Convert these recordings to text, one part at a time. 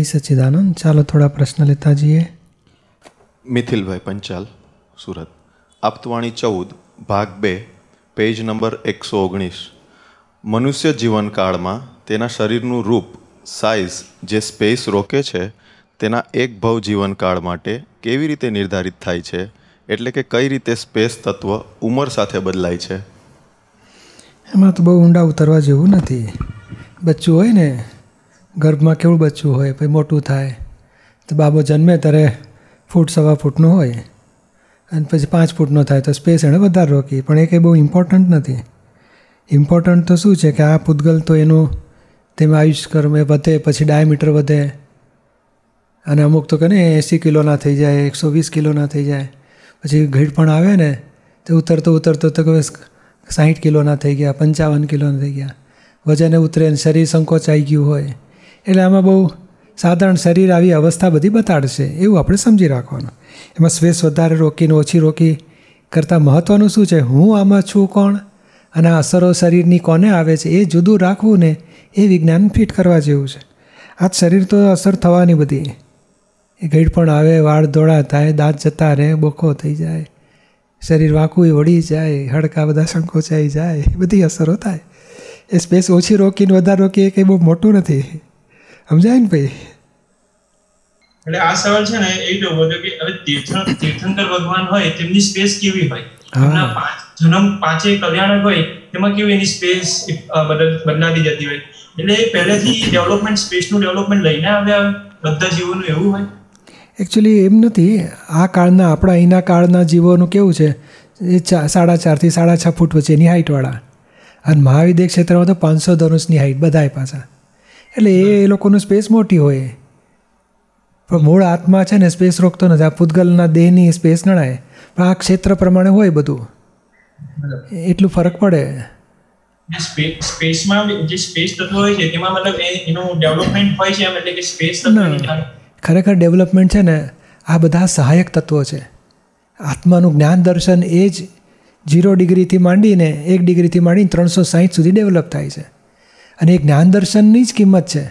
જય સચિદાનંદ ચાલો થોડા પ્રશ્ન લેતા જઈએ મિથિલભાઈ પંચાલ સુરત આપતવાણી ચૌદ ભાગ બે પેજ નંબર એકસો ઓગણીસ મનુષ્ય જીવનકાળમાં તેના શરીરનું રૂપ સાઇઝ જે સ્પેસ રોકે છે તેના એક ભાવ જીવનકાળ માટે કેવી રીતે નિર્ધારિત થાય છે એટલે કે કઈ રીતે સ્પેસ તત્વ ઉંમર સાથે બદલાય છે એમાં તો બહુ ઊંડા ઉતરવા જેવું નથી બચ્ચું હોય ને ગર્ભમાં કેવું બચ્ચું હોય પછી મોટું થાય તો બાબો જન્મે ત્યારે ફૂટ સવા ફૂટનો હોય અને પછી પાંચ ફૂટનો થાય તો સ્પેસ એણે વધારે રોકી પણ એ કંઈ બહુ ઇમ્પોર્ટન્ટ નથી ઇમ્પોર્ટન્ટ તો શું છે કે આ પૂતગલ તો એનું તેમાં આયુષ્કર્મ એ વધે પછી ડાયમીટર વધે અને અમુક તો કહે ને એંસી કિલોના થઈ જાય એકસો વીસ કિલોના થઈ જાય પછી ઘીડ પણ આવે ને તે ઉતરતો ઉતરતો તો કહે સાહીઠ કિલોના થઈ ગયા પંચાવન કિલોના થઈ ગયા વજને ઉતરે શરીર સંકોચાઈ ગયું હોય એટલે આમાં બહુ સાધારણ શરીર આવી અવસ્થા બધી બતાડશે એવું આપણે સમજી રાખવાનું એમાં શ્વેસ વધારે રોકીને ઓછી રોકી કરતાં મહત્ત્વનું શું છે હું આમાં છું કોણ અને આ અસરો શરીરની કોને આવે છે એ જુદું રાખવું ને એ વિજ્ઞાન ફિટ કરવા જેવું છે આ શરીર તો અસર થવાની બધી એ ગઈડ પણ આવે વાળ દોડા થાય દાંત જતા રહે બોખો થઈ જાય શરીર વાંકું વળી જાય હડકા બધા સંકોચાઈ જાય એ બધી અસરો થાય એ સ્પેસ ઓછી રોકીને વધારે રોકીએ કંઈ બહુ મોટું નથી સમજાય ને ભાઈ એટલે આ સવાલ છે ને એ ઉભો થયો કે હવે તીર્થંકર ભગવાન હોય તેમની સ્પેસ કેવી હોય એમના પાંચ જન્મ પાંચે કલ્યાણક હોય તેમાં કેવી એની સ્પેસ બદલાતી જતી હોય એટલે એ પહેલેથી ડેવલપમેન્ટ સ્પેસનું ડેવલપમેન્ટ લઈને આવ્યા બધા જીવોનું એવું હોય એકચ્યુઅલી એમ નથી આ કાળના આપણા અહીંના કાળના જીવોનું કેવું છે એ સાડા ચારથી સાડા છ ફૂટ વચ્ચેની હાઇટવાળા અને મહાવિદ્ય ક્ષેત્રમાં તો પાંચસો ધનુષની હાઇટ બધાય પાછા એટલે એ લોકોનું સ્પેસ મોટી હોય પણ મૂળ આત્મા છે ને સ્પેસ રોકતો નથી આ પૂતગલના દેહની સ્પેસ ગણાય પણ આ ક્ષેત્ર પ્રમાણે હોય બધું એટલું ફરક પડે સ્પેસ તત્વ ખરેખર ડેવલપમેન્ટ છે ને આ બધા સહાયક તત્વો છે આત્માનું જ્ઞાન દર્શન એ જ ઝીરો ડિગ્રીથી માંડીને એક ડિગ્રીથી માંડીને ત્રણસો સાહીઠ સુધી ડેવલપ થાય છે અને એ જ્ઞાન દર્શનની જ કિંમત છે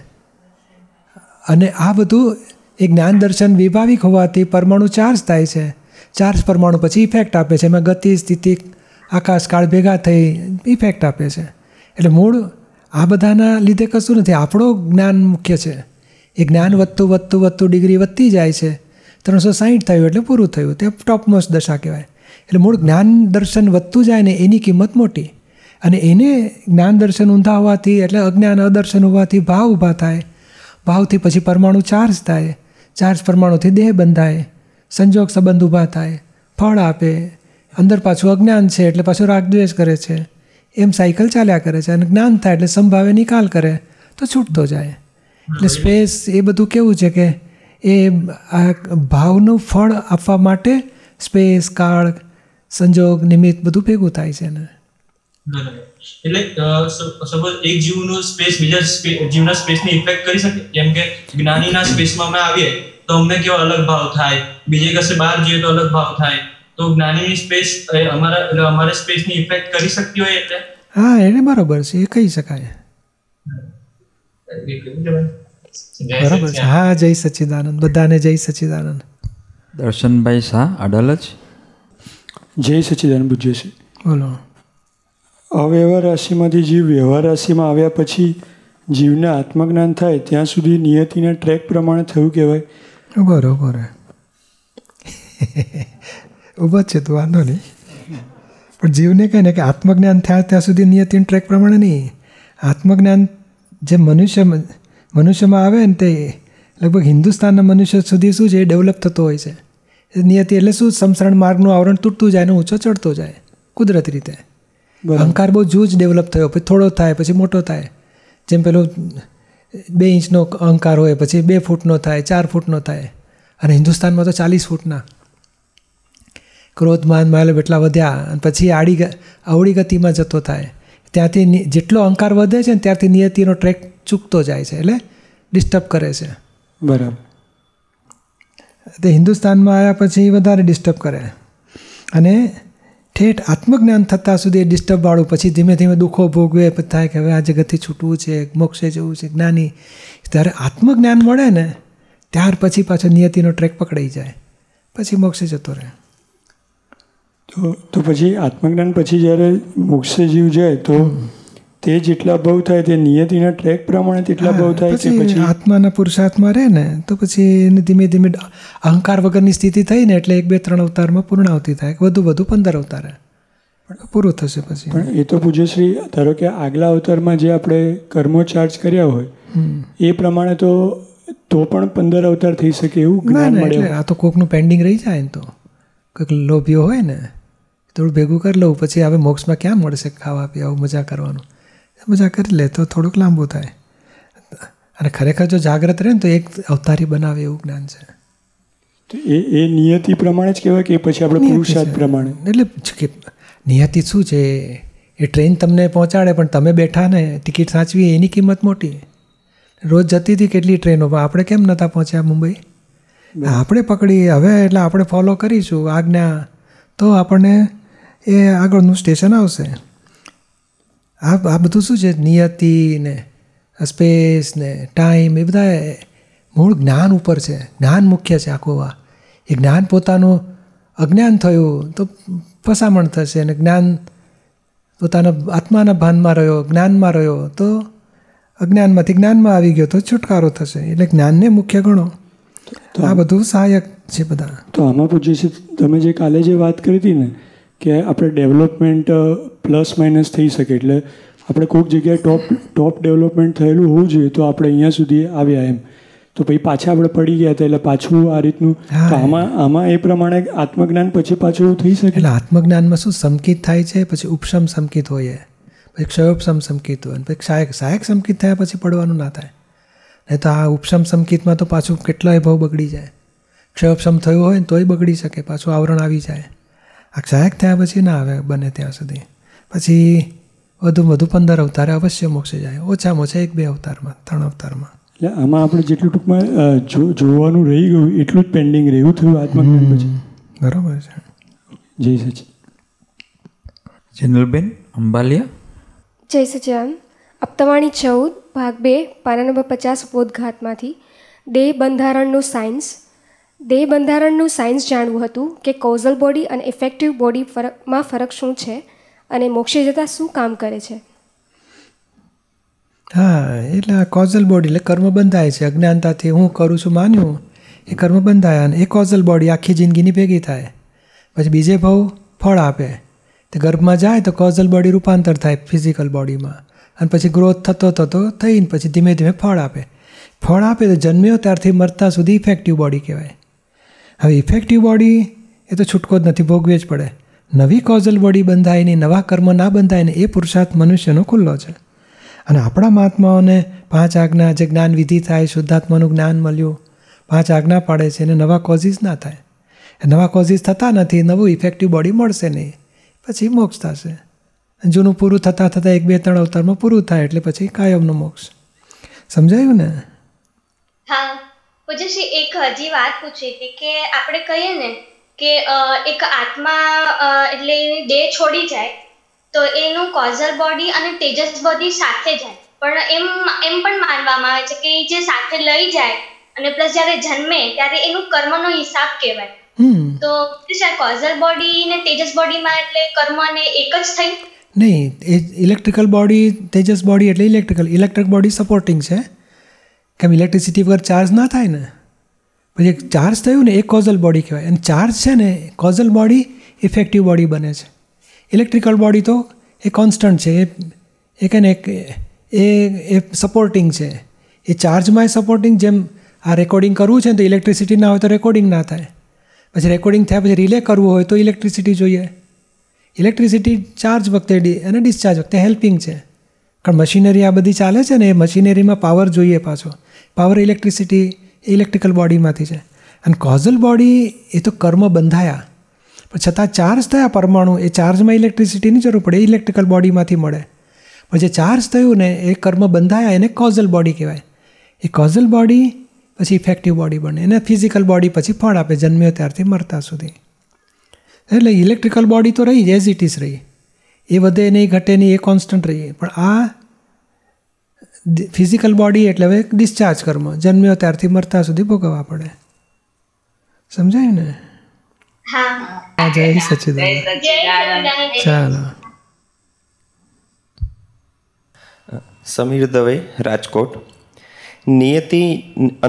અને આ બધું એ જ્ઞાન દર્શન વિભાવિક હોવાથી પરમાણુ ચાર્જ થાય છે ચાર્જ પરમાણુ પછી ઇફેક્ટ આપે છે એમાં ગતિ સ્થિતિ આકાશકાળ ભેગા થઈ ઇફેક્ટ આપે છે એટલે મૂળ આ બધાના લીધે કશું નથી આપણો જ્ઞાન મુખ્ય છે એ જ્ઞાન વધતું વધતું વધતું ડિગ્રી વધતી જાય છે ત્રણસો સાહીઠ થયું એટલે પૂરું થયું તે ટોપમોસ્ટ દશા કહેવાય એટલે મૂળ જ્ઞાન દર્શન વધતું જાય ને એની કિંમત મોટી અને એને જ્ઞાન દર્શન ઊંધા હોવાથી એટલે અજ્ઞાન અદર્શન હોવાથી ભાવ ઊભા થાય ભાવથી પછી પરમાણુ ચાર્જ થાય ચાર્જ પરમાણુથી દેહ બંધાય સંજોગ સંબંધ ઊભા થાય ફળ આપે અંદર પાછું અજ્ઞાન છે એટલે પાછું રાગદ્વેષ કરે છે એમ સાયકલ ચાલ્યા કરે છે અને જ્ઞાન થાય એટલે સંભાવે નિકાલ કરે તો છૂટતો જાય એટલે સ્પેસ એ બધું કેવું છે કે એ આ ભાવનું ફળ આપવા માટે સ્પેસ કાળ સંજોગ નિમિત્ત બધું ભેગું થાય છે એને એટલે સપોઝ એક જીવનો સ્પેસ બીજા જીવના સ્પેસને ઇફેક્ટ કરી શકે જેમ કે જ્ઞાનીના સ્પેસમાં અમે આવીએ તો અમને કેવો અલગ ભાવ થાય બીજે કશે બહાર જઈએ તો અલગ ભાવ થાય તો જ્ઞાનીની સ્પેસ અમારા એટલે અમારા સ્પેસની ઇફેક્ટ કરી શકતી હોય એટલે હા એને બરોબર છે એ કહી શકાય બરાબર છે હા જય સચિદાનંદ બધાને જય સચ્ચિદાનંદ દર્શનભાઈ શાહ અડલ જ જય સચ્ચિદાનંદ પૂજ્ય છે બોલો અવ્યવહાર રાશિમાંથી જીવ વ્યવહાર રાશિમાં આવ્યા પછી જીવને આત્મજ્ઞાન થાય ત્યાં સુધી નિયતિના ટ્રેક પ્રમાણે થયું કહેવાય બરોબર ઊભા છે તો વાંધો નહીં પણ જીવને કહે ને કે આત્મજ્ઞાન થાય ત્યાં સુધી નિયતિના ટ્રેક પ્રમાણે નહીં આત્મજ્ઞાન જે મનુષ્ય મનુષ્યમાં આવે ને તે લગભગ હિન્દુસ્તાનના મનુષ્ય સુધી શું છે એ ડેવલપ થતો હોય છે નિયતિ એટલે શું સમસરણ માર્ગનું આવરણ તૂટતું જાય અને ઊંચો ચડતો જાય કુદરતી રીતે અહંકાર બહુ જૂજ ડેવલપ થયો પછી થોડો થાય પછી મોટો થાય જેમ પેલું બે ઇંચનો અહંકાર હોય પછી બે ફૂટનો થાય ચાર ફૂટનો થાય અને હિન્દુસ્તાનમાં તો ચાલીસ ફૂટના ક્રોધ માન માલબ એટલા વધ્યા અને પછી આડી અવળી ગતિમાં જતો થાય ત્યાંથી જેટલો અહંકાર વધે છે ને ત્યારથી નિયતિનો ટ્રેક ચૂકતો જાય છે એટલે ડિસ્ટર્બ કરે છે બરાબર તે હિન્દુસ્તાનમાં આવ્યા પછી વધારે ડિસ્ટર્બ કરે અને ઠેઠ આત્મજ્ઞાન થતાં સુધી એ ડિસ્ટર્બવાળું પછી ધીમે ધીમે દુઃખો ભોગવે થાય કે હવે આ જગતથી છૂટવું છે મોક્ષે જવું છે જ્ઞાની ત્યારે આત્મજ્ઞાન મળે ને ત્યાર પછી પાછો નિયતિનો ટ્રેક પકડાઈ જાય પછી મોક્ષે જતો રહે તો તો પછી આત્મજ્ઞાન પછી જ્યારે મોક્ષે જીવ જાય તો તે જેટલા ભાવ થાય તે નિયતિના ટ્રેક પ્રમાણે તેટલા ભાવ થાય છે પછી આત્માના પુરુષાર્થમાં રહે ને તો પછી એને ધીમે ધીમે અહંકાર વગરની સ્થિતિ થઈ ને એટલે એક બે ત્રણ અવતારમાં પૂર્ણ પૂર્ણાવતી થાય વધુ વધુ પંદર અવતારે પૂરું થશે પછી પણ એ તો પૂજ્યશ્રી ધારો કે આગલા અવતારમાં જે આપણે કર્મો ચાર્જ કર્યા હોય એ પ્રમાણે તો તો પણ પંદર અવતાર થઈ શકે એવું જ્ઞાન મળે આ તો કોકનું પેન્ડિંગ રહી જાય ને તો કંઈક લોભ્યો હોય ને થોડું ભેગું કરી લઉં પછી હવે મોક્ષમાં ક્યાં મળશે ખાવા પીવા મજા કરવાનું મજા કરી લે તો થોડુંક લાંબુ થાય અને ખરેખર જો જાગ્રત રહે ને તો એક અવતારી બનાવે એવું જ્ઞાન છે તો એ એ નિયતિ પ્રમાણે જ કહેવાય કે પછી આપણે પુરુષાર્થ પ્રમાણે એટલે કે નિયતિ શું છે એ ટ્રેન તમને પહોંચાડે પણ તમે બેઠા ને ટિકિટ સાચવી એની કિંમત મોટી રોજ જતી હતી કેટલી ટ્રેનો પણ આપણે કેમ નહોતા પહોંચ્યા મુંબઈ આપણે પકડી હવે એટલે આપણે ફોલો કરીશું આજ્ઞા તો આપણને એ આગળનું સ્ટેશન આવશે આ આ બધું શું છે નિયતિ ને સ્પેસ ને ટાઈમ એ બધા મૂળ જ્ઞાન ઉપર છે જ્ઞાન મુખ્ય છે આખો આ એ જ્ઞાન પોતાનું અજ્ઞાન થયું તો પસામણ થશે અને જ્ઞાન પોતાના આત્માના ભાનમાં રહ્યો જ્ઞાનમાં રહ્યો તો અજ્ઞાનમાંથી જ્ઞાનમાં આવી ગયો તો છુટકારો થશે એટલે જ્ઞાનને મુખ્ય ગણો તો આ બધું સહાયક છે બધા તો આમાં પૂછ્યું છે તમે જે કાલે જે વાત કરી હતી ને કે આપણે ડેવલપમેન્ટ પ્લસ માઇનસ થઈ શકે એટલે આપણે કોઈક જગ્યાએ ટોપ ટોપ ડેવલપમેન્ટ થયેલું હોવું જોઈએ તો આપણે અહીંયા સુધી આવ્યા એમ તો પછી પાછા આપણે પડી ગયા હતા એટલે પાછું આ રીતનું તો આમાં આમાં એ પ્રમાણે આત્મજ્ઞાન પછી પાછું એવું થઈ શકે એટલે આત્મજ્ઞાનમાં શું સંકિત થાય છે પછી ઉપશમ સંકિત હોય પછી ક્ષયોપશમ સંકિત હોય પછી સહાયક સહાયક સંકિત થયા પછી પડવાનું ના થાય નહીં તો આ ઉપશમ સંકિતમાં તો પાછું કેટલાય ભાવ બગડી જાય ક્ષયોપશમ થયું હોય ને તોય બગડી શકે પાછું આવરણ આવી જાય આ થયા પછી ના આવે બને ત્યાં સુધી પછી વધુ વધુ પંદર અવતારે અવશ્ય મોક્ષે જાય ઓછામાં ઓછા એક બે અવતારમાં ત્રણ અવતારમાં એટલે આમાં આપણે જેટલું ટૂંકમાં જોવાનું રહી ગયું એટલું જ પેન્ડિંગ રહ્યું થયું આત્મજ્ઞાન બરાબર છે જય સચિન જનરલબેન અંબાલિયા જય સચિદાન અપ્તવાણી ચૌદ ભાગ બે પાના નંબર પચાસ બોધઘાતમાંથી દેહ બંધારણનું સાયન્સ દેહ બંધારણનું સાયન્સ જાણવું હતું કે કોઝલ બોડી અને ઇફેક્ટિવ બોડી ફરકમાં ફરક શું છે અને મોક્ષે જતાં શું કામ કરે છે હા એટલે આ કોઝલ બોડી એટલે કર્મ બંધાય છે અજ્ઞાનતાથી હું કરું છું માન્યું એ કર્મ બંધાય અને એ કોઝલ બોડી આખી જિંદગીની ભેગી થાય પછી બીજે ભાવ ફળ આપે તે ગર્ભમાં જાય તો કોઝલ બોડી રૂપાંતર થાય ફિઝિકલ બોડીમાં અને પછી ગ્રોથ થતો થતો થઈને પછી ધીમે ધીમે ફળ આપે ફળ આપે તો જન્મ્યો ત્યારથી મરતા સુધી ઇફેક્ટિવ બોડી કહેવાય હવે ઇફેક્ટિવ બોડી એ તો છૂટકો જ નથી ભોગવે જ પડે નવી કોઝલ બોડી બંધાય નહીં નવા કર્મ ના બંધાય ને એ પુરુષાર્થ મનુષ્યનો ખુલ્લો છે અને આપણા મહાત્માઓને પાંચ આજ્ઞા જે જ્ઞાન વિધિ થાય શુદ્ધાત્માનું જ્ઞાન મળ્યું પાંચ આજ્ઞા પાડે છે એને નવા કોઝિસ ના થાય નવા કોઝિસ થતા નથી નવું ઇફેક્ટિવ બોડી મળશે નહીં પછી મોક્ષ થશે જૂનું પૂરું થતાં થતાં એક બે ત્રણ અવતારમાં પૂરું થાય એટલે પછી કાયમનો મોક્ષ સમજાયું ને હા પૂજ્યશ્રી એક હજી વાત પૂછી હતી કે આપણે કહીએ ને કે એક આત્મા એટલે દેહ છોડી જાય તો એનું કોઝલ બોડી અને તેજસ બોડી સાથે જાય પણ એમ એમ પણ માનવામાં આવે છે કે જે સાથે લઈ જાય અને પ્લસ જ્યારે જન્મે ત્યારે એનું કર્મનો હિસાબ કહેવાય તો કોઝલ બોડી ને તેજસ બોડીમાં એટલે કર્મ ને એક જ થઈ નહીં ઇલેક્ટ્રિકલ બોડી તેજસ બોડી એટલે ઇલેક્ટ્રિકલ ઇલેક્ટ્રિક બોડી સપોર્ટિંગ છે કેમ ઇલેક્ટ્રિસિટી વગર ચાર્જ ના થાય ને પછી ચાર્જ થયું ને એ કોઝલ બોડી કહેવાય અને ચાર્જ છે ને કોઝલ બોડી ઇફેક્ટિવ બોડી બને છે ઇલેક્ટ્રિકલ બોડી તો એ કોન્સ્ટન્ટ છે એ એ કે ને એ એ સપોર્ટિંગ છે એ ચાર્જમાં સપોર્ટિંગ જેમ આ રેકોર્ડિંગ કરવું છે ને તો ઇલેક્ટ્રિસિટી ના હોય તો રેકોર્ડિંગ ના થાય પછી રેકોર્ડિંગ થયા પછી રિલે કરવું હોય તો ઇલેક્ટ્રિસિટી જોઈએ ઇલેક્ટ્રિસિટી ચાર્જ વખતે ડી અને ડિસ્ચાર્જ વખતે હેલ્પિંગ છે કારણ મશીનરી આ બધી ચાલે છે ને એ મશીનરીમાં પાવર જોઈએ પાછો પાવર ઇલેક્ટ્રિસિટી એ ઇલેક્ટ્રિકલ બોડીમાંથી છે અને કોઝલ બોડી એ તો કર્મ બંધાયા પણ છતાં ચાર્જ થયા પરમાણુ એ ચાર્જમાં ઇલેક્ટ્રિસિટીની જરૂર પડે એ ઇલેક્ટ્રિકલ બોડીમાંથી મળે પણ જે ચાર્જ થયું ને એ કર્મ બંધાયા એને કોઝલ બોડી કહેવાય એ કોઝલ બોડી પછી ઇફેક્ટિવ બોડી બને એને ફિઝિકલ બોડી પછી ફળ આપે જન્મ્યો ત્યારથી મરતા સુધી એટલે ઇલેક્ટ્રિકલ બોડી તો રહી એઝ ઇટ ઇઝ રહી એ વધે નહીં ઘટે નહીં એ કોન્સ્ટન્ટ રહી પણ આ ફિઝિકલ બોડી એટલે હવે ડિસ્ચાર્જ કર્મ જન્મ્યો ત્યારથી મરતા સુધી ભોગવવા પડે સમજાયું ને હા જય સચિદાન ચાલો સમીર દવે રાજકોટ નિયતિ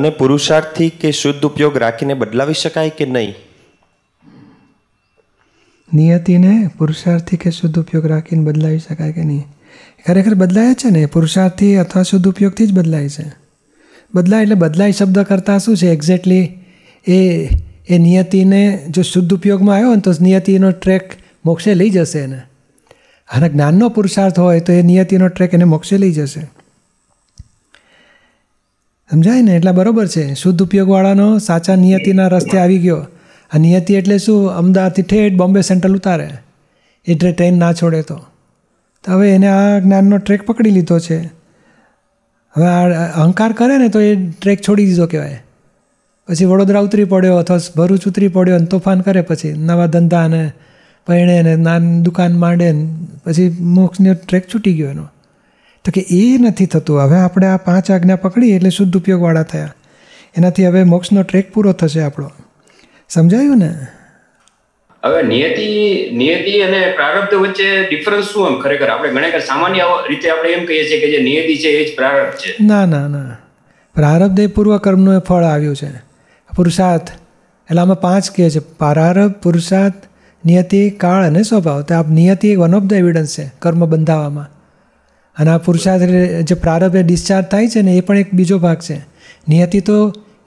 અને પુરુષાર્થથી કે શુદ્ધ ઉપયોગ રાખીને બદલાવી શકાય કે નહીં નિયતિને પુરુષાર્થથી કે શુદ્ધ ઉપયોગ રાખીને બદલાવી શકાય કે નહીં ખરેખર બદલાય છે ને પુરુષાર્થથી અથવા શુદ્ધ ઉપયોગથી જ બદલાય છે બદલાય એટલે બદલાય શબ્દ કરતાં શું છે એક્ઝેક્ટલી એ એ નિયતિને જો શુદ્ધ ઉપયોગમાં આવ્યો ને તો નિયતિનો ટ્રેક મોક્ષે લઈ જશે એને અને જ્ઞાનનો પુરુષાર્થ હોય તો એ નિયતિનો ટ્રેક એને મોક્ષે લઈ જશે સમજાય ને એટલા બરાબર છે શુદ્ધ ઉપયોગવાળાનો સાચા નિયતિના રસ્તે આવી ગયો આ નિયતિ એટલે શું અમદાવાદથી ઠેઠ બોમ્બે સેન્ટ્રલ ઉતારે એટલે ટ્રેન ના છોડે તો તો હવે એને આ જ્ઞાનનો ટ્રેક પકડી લીધો છે હવે આ અહંકાર કરે ને તો એ ટ્રેક છોડી દીધો કહેવાય પછી વડોદરા ઉતરી પડ્યો અથવા ભરૂચ ઉતરી પડ્યો અને તોફાન કરે પછી નવા ધંધા અને પરણે ને નાન દુકાન માંડે ને પછી મોક્ષનો ટ્રેક છૂટી ગયો એનો તો કે એ નથી થતું હવે આપણે આ પાંચ આજ્ઞા પકડી એટલે શુદ્ધ ઉપયોગવાળા થયા એનાથી હવે મોક્ષનો ટ્રેક પૂરો થશે આપણો સમજાયું ને હવે નિયતિ નિયતિ અને પ્રારબ્ધ વચ્ચે ડિફરન્સ શું એમ ખરેખર આપણે ઘણા સામાન્ય રીતે આપણે એમ કહીએ છીએ કે જે નિયતિ છે એ જ પ્રારબ્ધ છે ના ના ના પ્રારબ્ધ એ પૂર્વકર્મનું એ ફળ આવ્યું છે પુરુષાર્થ એટલે આમાં પાંચ કહે છે પ્રારબ્ધ પુરુષાર્થ નિયતિ કાળ અને સ્વભાવ તો આ નિયતિ એક વન ઓફ ધ એવિડન્સ છે કર્મ બંધાવવામાં અને આ પુરુષાર્થ જે પ્રારબ્ધ ડિસ્ચાર્જ થાય છે ને એ પણ એક બીજો ભાગ છે નિયતિ તો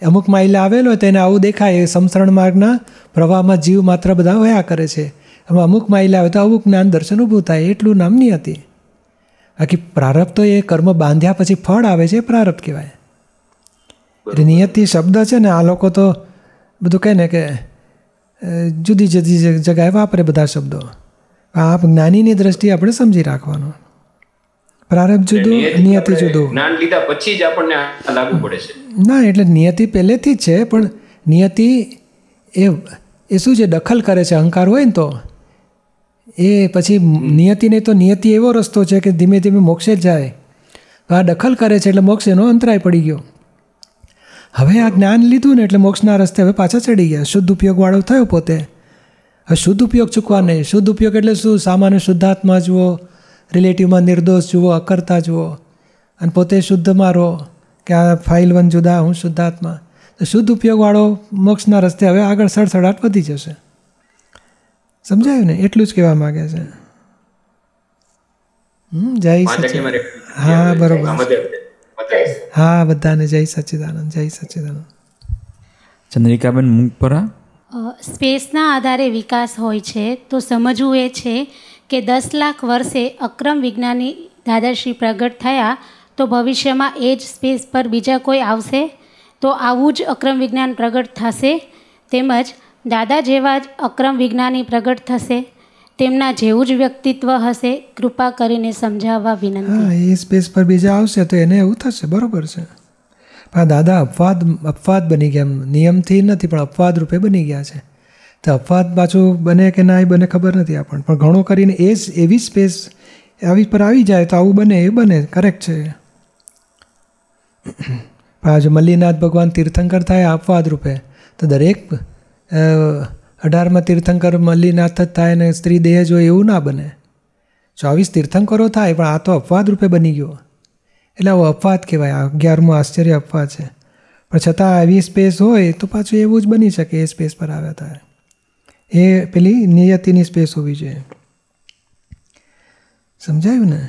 અમુક માઇલ આવેલો હોય તેને આવું દેખાય એ સમસરણ માર્ગના પ્રવાહમાં જીવ માત્ર બધા વયા કરે છે એમાં અમુક માઇલ આવે તો અમુક જ્ઞાન દર્શન ઊભું થાય એટલું નામની હતી બાકી પ્રારબ્ધ તો એ કર્મ બાંધ્યા પછી ફળ આવે છે એ પ્રારબ્ધ કહેવાય એટલે નિયતિ શબ્દ છે ને આ લોકો તો બધું કહે ને કે જુદી જુદી જગાએ વાપરે બધા શબ્દો આપ જ્ઞાનીની દ્રષ્ટિએ આપણે સમજી રાખવાનું પ્રારબ્ધ જુદું નિયતિ જુદું જ્ઞાન લીધા પછી જ આપણને લાગુ પડે છે ના એટલે નિયતિ પહેલેથી જ છે પણ નિયતિ એ એ શું છે દખલ કરે છે અહંકાર હોય ને તો એ પછી નિયતિ નહીં તો નિયતિ એવો રસ્તો છે કે ધીમે ધીમે મોક્ષે જ જાય આ દખલ કરે છે એટલે મોક્ષ એનો અંતરાય પડી ગયો હવે આ જ્ઞાન લીધું ને એટલે મોક્ષના રસ્તે હવે પાછા ચડી ગયા શુદ્ધ ઉપયોગવાળો થયો પોતે હવે શુદ્ધ ઉપયોગ ચૂકવા નહીં શુદ્ધ ઉપયોગ એટલે શું સામાન્ય શુદ્ધાત્મા જુઓ રિલેટિવમાં નિર્દોષ જુઓ અકર્તા જુઓ અને પોતે શુદ્ધ મારો કે આ ફાઇલ વન જુદા હું શુદ્ધાત્મા તો શુદ્ધ ઉપયોગવાળો મોક્ષના રસ્તે હવે આગળ સડસડાટ વધી જશે સમજાયું ને એટલું જ કહેવા માગે છે હમ જય સચિદ હા બરોબર હા બધાને જય સચિદાનંદ જય સચિદાનંદ ચંદ્રિકાબેન મુંગપરા સ્પેસના આધારે વિકાસ હોય છે તો સમજવું એ છે કે દસ લાખ વર્ષે અક્રમ વિજ્ઞાની દાદાશ્રી પ્રગટ થયા તો ભવિષ્યમાં એ જ સ્પેસ પર બીજા કોઈ આવશે તો આવું જ અક્રમ વિજ્ઞાન પ્રગટ થશે તેમજ દાદા જેવા જ અક્રમ વિજ્ઞાની પ્રગટ થશે તેમના જેવું જ વ્યક્તિત્વ હશે કૃપા કરીને સમજાવવા વિનંતી હા એ સ્પેસ પર બીજા આવશે તો એને એવું થશે બરોબર છે પણ દાદા અપવાદ અપવાદ બની ગયા નિયમથી નથી પણ અપવાદ રૂપે બની ગયા છે તો અપવાદ પાછું બને કે ના એ બને ખબર નથી આપણને પણ ઘણો કરીને એ એવી સ્પેસ આવી પર આવી જાય તો આવું બને એ બને કરેક્ટ છે પણ આજે મલ્લીનાથ ભગવાન તીર્થંકર થાય આપવાદ તો દરેક અઢારમાં તીર્થંકર મલ્લીનાથ જ થાય ને સ્ત્રી દેહ જોઈએ એવું ના બને ચોવીસ તીર્થંકરો થાય પણ આ તો અપવાદ રૂપે બની ગયો એટલે આવો અપવાદ કહેવાય અગિયારમું આશ્ચર્ય અપવાદ છે પણ છતાં આવી સ્પેસ હોય તો પાછું એવું જ બની શકે એ સ્પેસ પર આવ્યા થાય એ પેલી નિયતિની સ્પેસ હોવી જોઈએ સમજાયું ને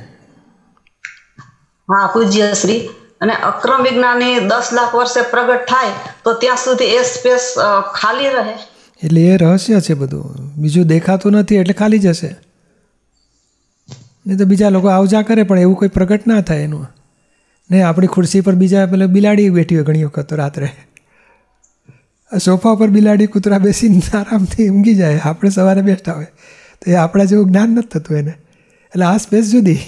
હા પૂજ્ય શ્રી અને અક્રમ વિજ્ઞાની દસ લાખ વર્ષે પ્રગટ થાય તો ત્યાં સુધી એ સ્પેસ ખાલી રહે એટલે એ રહસ્ય છે બધું બીજું દેખાતું નથી એટલે ખાલી જશે નહીં તો બીજા લોકો આવજા કરે પણ એવું કોઈ પ્રગટ ના થાય એનું ને આપણી ખુરશી પર બીજા પેલા બિલાડી બેઠી હોય ઘણી વખત રાત્રે સોફા પર બિલાડી કૂતરા બેસીને આરામથી ઊંઘી જાય આપણે સવારે બેઠા હોય તો એ આપણા જેવું જ્ઞાન નથી થતું એને એટલે આ સ્પેસ જુદી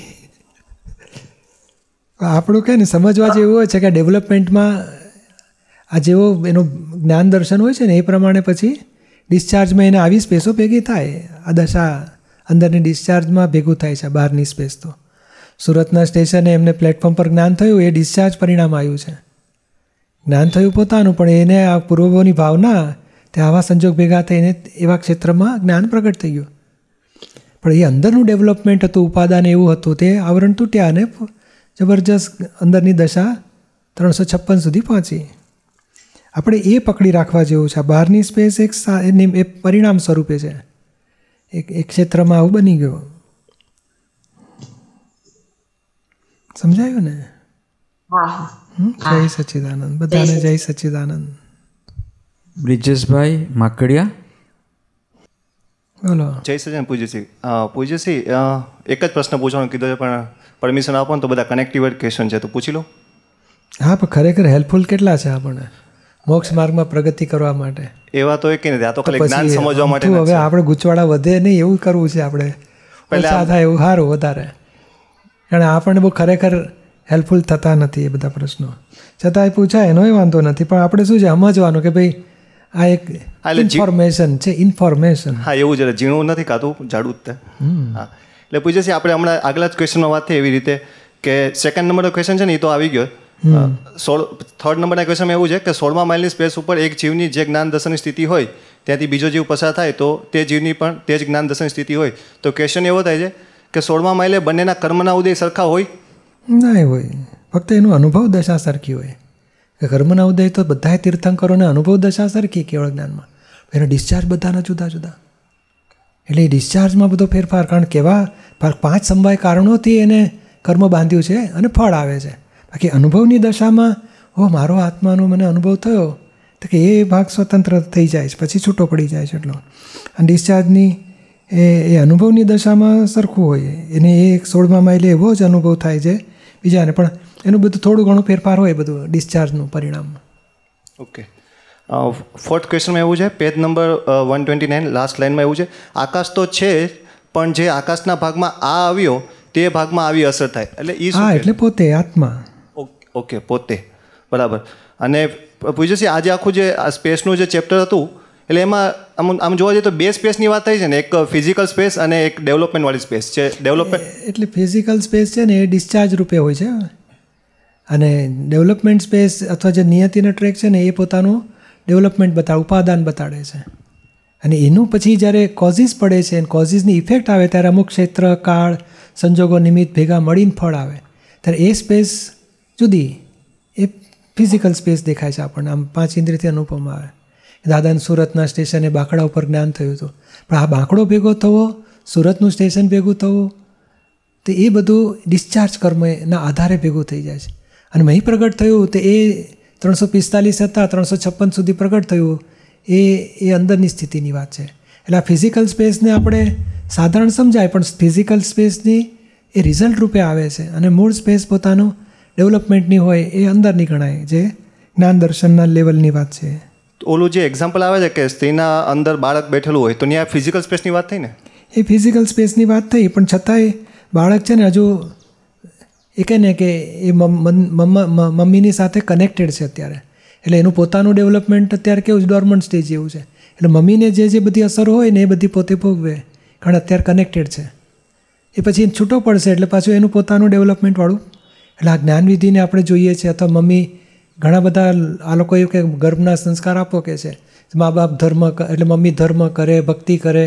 આપણું કહે ને સમજવા જેવું હોય છે કે ડેવલપમેન્ટમાં આ જેવો એનો જ્ઞાન દર્શન હોય છે ને એ પ્રમાણે પછી ડિસ્ચાર્જમાં એને આવી સ્પેસો ભેગી થાય આ દશા અંદરની ડિસ્ચાર્જમાં ભેગું થાય છે બહારની સ્પેસ તો સુરતના સ્ટેશને એમને પ્લેટફોર્મ પર જ્ઞાન થયું એ ડિસ્ચાર્જ પરિણામ આવ્યું છે જ્ઞાન થયું પોતાનું પણ એને આ પૂર્વભોની ભાવના તે આવા સંજોગ ભેગા થઈને એવા ક્ષેત્રમાં જ્ઞાન પ્રગટ થઈ ગયું પણ એ અંદરનું ડેવલપમેન્ટ હતું ઉપાદાન એવું હતું તે આવરણ તૂટ્યા અને જબરજસ્ત અંદરની દશા ત્રણસો છપ્પન સુધી પહોંચી આપણે એ પકડી રાખવા જેવું છે બહારની સ્પેસ એક એ પરિણામ સ્વરૂપે છે એક એક ક્ષેત્રમાં આવું બની ગયું સમજાયું ને જય સચિદાનંદ બધાને જય સચિદાનંદ બ્રિજેશભાઈ માકડિયા બોલો જય સચિદાન પૂજ્યસિંહ પૂજ્યસિંહ એક જ પ્રશ્ન પૂછવાનું કીધો છે પણ પરમિશન આપો ને તો બધા કનેક્ટિવ છે તો પૂછી લો હા પણ ખરેખર હેલ્પફુલ કેટલા છે આપણને મોક્ષ માર્ગમાં પ્રગતિ કરવા માટે એવા તો કે નથી આ તો ખાલી જ્ઞાન સમજવા માટે હવે આપણે ગુચવાડા વધે નહીં એવું કરવું છે આપણે પહેલાં થાય એવું સારું વધારે કારણ આપણને બહુ ખરેખર હેલ્પફુલ થતા નથી એ બધા પ્રશ્નો છતાં એ પૂછાય એનોય વાંધો નથી પણ આપણે શું છે સમજવાનું કે ભાઈ આ એક ઇન્ફોર્મેશન છે ઇન્ફોર્મેશન હા એવું જ ઝીણું નથી કાતું જાડું જ હા એટલે પૂછે છે આપણે હમણાં આગલા જ ક્વેશ્ચનમાં વાત થઈ એવી રીતે કે સેકન્ડ નંબરનો ક્વેશ્ચન છે ને એ તો આવી ગયો સોળ થર્ડ નંબરના ક્વેશ્ચનમાં એવું છે કે સોળમા માઇલની સ્પેસ ઉપર એક જીવની જે જ્ઞાન દર્શનની સ્થિતિ હોય ત્યાંથી બીજો જીવ પસાર થાય તો તે જીવની પણ તે જ જ્ઞાન દર્શનની સ્થિતિ હોય તો ક્વેશ્ચન એવો થાય છે કે સોળમા માઇલે બંનેના કર્મના ઉદય સરખા હોય ના હોય ફક્ત એનો અનુભવ દશા સરખી હોય કે કર્મના ઉદય તો બધા તીર્થંકરોને અનુભવ દશા સરખી કેવળ જ્ઞાનમાં એનો ડિસ્ચાર્જ બધાના જુદા જુદા એટલે ડિસ્ચાર્જમાં બધો ફેરફાર કારણ કેવા પાંચ સંભાય કારણોથી એને કર્મ બાંધ્યું છે અને ફળ આવે છે બાકી અનુભવની દશામાં હો મારો આત્માનો મને અનુભવ થયો તો કે એ ભાગ સ્વતંત્ર થઈ જાય છે પછી છૂટો પડી જાય છે એટલો અને ડિસ્ચાર્જની એ એ અનુભવની દશામાં સરખું હોય એને એ એક સોળમાં માઇલે એવો જ અનુભવ થાય છે બીજાને પણ એનું બધું થોડું ઘણું ફેરફાર હોય બધું ડિસ્ચાર્જનું પરિણામ ઓકે ફોર્થ ક્વેશ્ચનમાં એવું છે page number one twenty nine last લાઇનમાં એવું છે આકાશ તો છે પણ જે આકાશના ભાગમાં આ આવ્યો તે ભાગમાં આવી અસર થાય એટલે એ હા એટલે પોતે આત્મા ઓકે પોતે બરાબર અને પૂજ્યસી આજે આખું જે સ્પેસનું જે ચેપ્ટર હતું એટલે એમાં આમ આમ જોવા જઈએ તો બે સ્પેસની વાત થઈ છે ને એક ફિઝિકલ સ્પેસ અને એક ડેવલપમેન્ટવાળી સ્પેસ છે ડેવલપમેન્ટ એટલે ફિઝિકલ સ્પેસ છે ને એ ડિસ્ચાર્જ રૂપે હોય છે અને ડેવલપમેન્ટ સ્પેસ અથવા જે નિયતિનો ટ્રેક છે ને એ પોતાનું ડેવલપમેન્ટ બતાવે ઉપાદાન બતાડે છે અને એનું પછી જ્યારે કોઝિસ પડે છે અને કોઝિસની ઇફેક્ટ આવે ત્યારે અમુક ક્ષેત્ર કાળ સંજોગો નિમિત્ત ભેગા મળીને ફળ આવે ત્યારે એ સ્પેસ જુદી એ ફિઝિકલ સ્પેસ દેખાય છે આપણને આમ પાંચ ઇન્દ્રિયથી અનુપમ આવે દાદાને સુરતના સ્ટેશને બાંકડા ઉપર જ્ઞાન થયું હતું પણ આ બાંકડો ભેગો થવો સુરતનું સ્ટેશન ભેગું થવું તો એ બધું ડિસ્ચાર્જ કર્મના આધારે ભેગું થઈ જાય છે અને મહી પ્રગટ થયું તો એ ત્રણસો પિસ્તાલીસ હતા ત્રણસો છપ્પન સુધી પ્રગટ થયું એ એ અંદરની સ્થિતિની વાત છે એટલે આ ફિઝિકલ સ્પેસને આપણે સાધારણ સમજાય પણ ફિઝિકલ સ્પેસની એ રિઝલ્ટ રૂપે આવે છે અને મૂળ સ્પેસ પોતાનું ડેવલપમેન્ટની હોય એ અંદરની ગણાય જે જ્ઞાન દર્શનના લેવલની વાત છે ઓલું જે એક્ઝામ્પલ આવે છે કે સ્ત્રીના અંદર બાળક બેઠેલું હોય તો ત્યાં ફિઝિકલ સ્પેસની વાત થઈ ને એ ફિઝિકલ સ્પેસની વાત થઈ પણ છતાંય બાળક છે ને હજુ એ કહે ને કે એ મમ્મીની સાથે કનેક્ટેડ છે અત્યારે એટલે એનું પોતાનું ડેવલપમેન્ટ અત્યારે કેવું છે ડોર્મન્ટ સ્ટેજ એવું છે એટલે મમ્મીને જે જે બધી અસર હોય ને એ બધી પોતે ભોગવે કારણ અત્યારે કનેક્ટેડ છે એ પછી છૂટો પડશે એટલે પાછું એનું પોતાનું ડેવલપમેન્ટવાળું એટલે આ જ્ઞાનવિધિને આપણે જોઈએ છીએ અથવા મમ્મી ઘણા બધા આ લોકો એવું કે ગર્ભના સંસ્કાર આપો કે છે મા બાપ ધર્મ એટલે મમ્મી ધર્મ કરે ભક્તિ કરે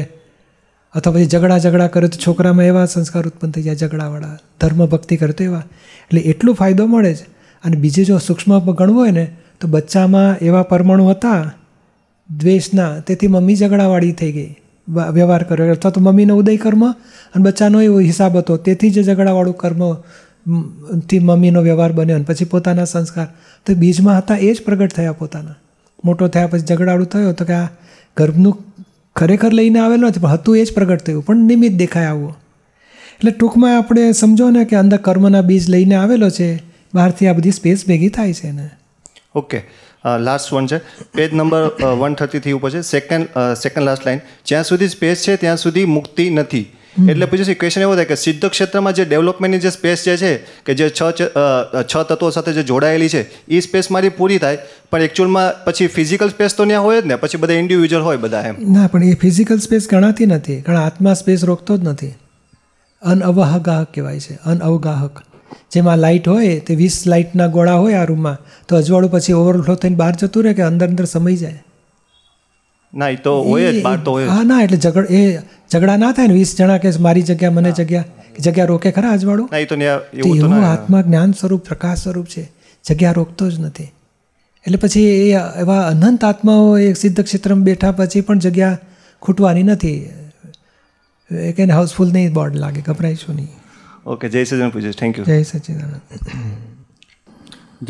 અથવા પછી ઝઘડા ઝઘડા કરે તો છોકરામાં એવા સંસ્કાર ઉત્પન્ન થઈ જાય ઝઘડાવાળા ધર્મ ભક્તિ કરે તો એવા એટલે એટલું ફાયદો મળે જ અને બીજે જો સૂક્ષ્મ ગણવું હોય ને તો બચ્ચામાં એવા પરમાણુ હતા દ્વેષના તેથી મમ્મી ઝઘડાવાળી થઈ ગઈ વ્યવહાર કર્યો અથવા તો મમ્મીનો ઉદય કર્મ અને બચ્ચાનો એવો હિસાબ હતો તેથી જ ઝઘડાવાળું કર્મ થી મમ્મીનો વ્યવહાર બન્યો અને પછી પોતાના સંસ્કાર તો બીજમાં હતા એ જ પ્રગટ થયા પોતાના મોટો થયા પછી ઝઘડાવાળું થયો તો કે આ ગર્ભનું ખરેખર લઈને આવેલો નથી પણ હતું એ જ પ્રગટ થયું પણ નિમિત્ત દેખાય આવું એટલે ટૂંકમાં આપણે સમજો ને કે અંદર કર્મના બીજ લઈને આવેલો છે બહારથી આ બધી સ્પેસ ભેગી થાય છે ને ઓકે લાસ્ટ વન છે પેજ નંબર વન થર્ટીથી ઉપર છે સેકન્ડ સેકન્ડ લાસ્ટ લાઈન જ્યાં સુધી સ્પેસ છે ત્યાં સુધી મુક્તિ નથી એટલે પૂછે ક્વેશ્ચન એવો થાય કે સિદ્ધ ક્ષેત્રમાં જે ડેવલપમેન્ટની જે સ્પેસ જે છે કે જે છ છ તત્વો સાથે જે જોડાયેલી છે એ સ્પેસ મારી પૂરી થાય પણ એકચ્યુઅલમાં પછી ફિઝિકલ સ્પેસ તો ત્યાં હોય જ ને પછી બધા ઇન્ડિવિજ્યુઅલ હોય બધા એમ ના પણ એ ફિઝિકલ સ્પેસ ગણાતી નથી કારણ આત્મા સ્પેસ રોકતો જ નથી અનઅવગાહક કહેવાય છે અનઅવગાહક જેમાં લાઇટ હોય તે વીસ લાઇટના ગોળા હોય આ રૂમમાં તો અજવાળું પછી ઓવરફ્લો થઈને બહાર જતું રહે કે અંદર અંદર સમય જાય ના એ તો હોય જ તો હોય હા ના એટલે ઝઘડ એ ઝઘડા ના થાય ને વીસ જણા કે મારી જગ્યા મને જગ્યા જગ્યા રોકે ખરા અજવાળું એવું આત્મા જ્ઞાન સ્વરૂપ પ્રકાશ સ્વરૂપ છે જગ્યા રોકતો જ નથી એટલે પછી એ એવા અનંત આત્માઓ એ સિદ્ધ ક્ષેત્રમાં બેઠા પછી પણ જગ્યા ખૂટવાની નથી એ કહીને હાઉસફુલ નહીં બોર્ડ લાગે ગભરાઈશું નહીં ઓકે જય સચિદાન પૂજ્ય થેન્ક યુ જય સચિદાન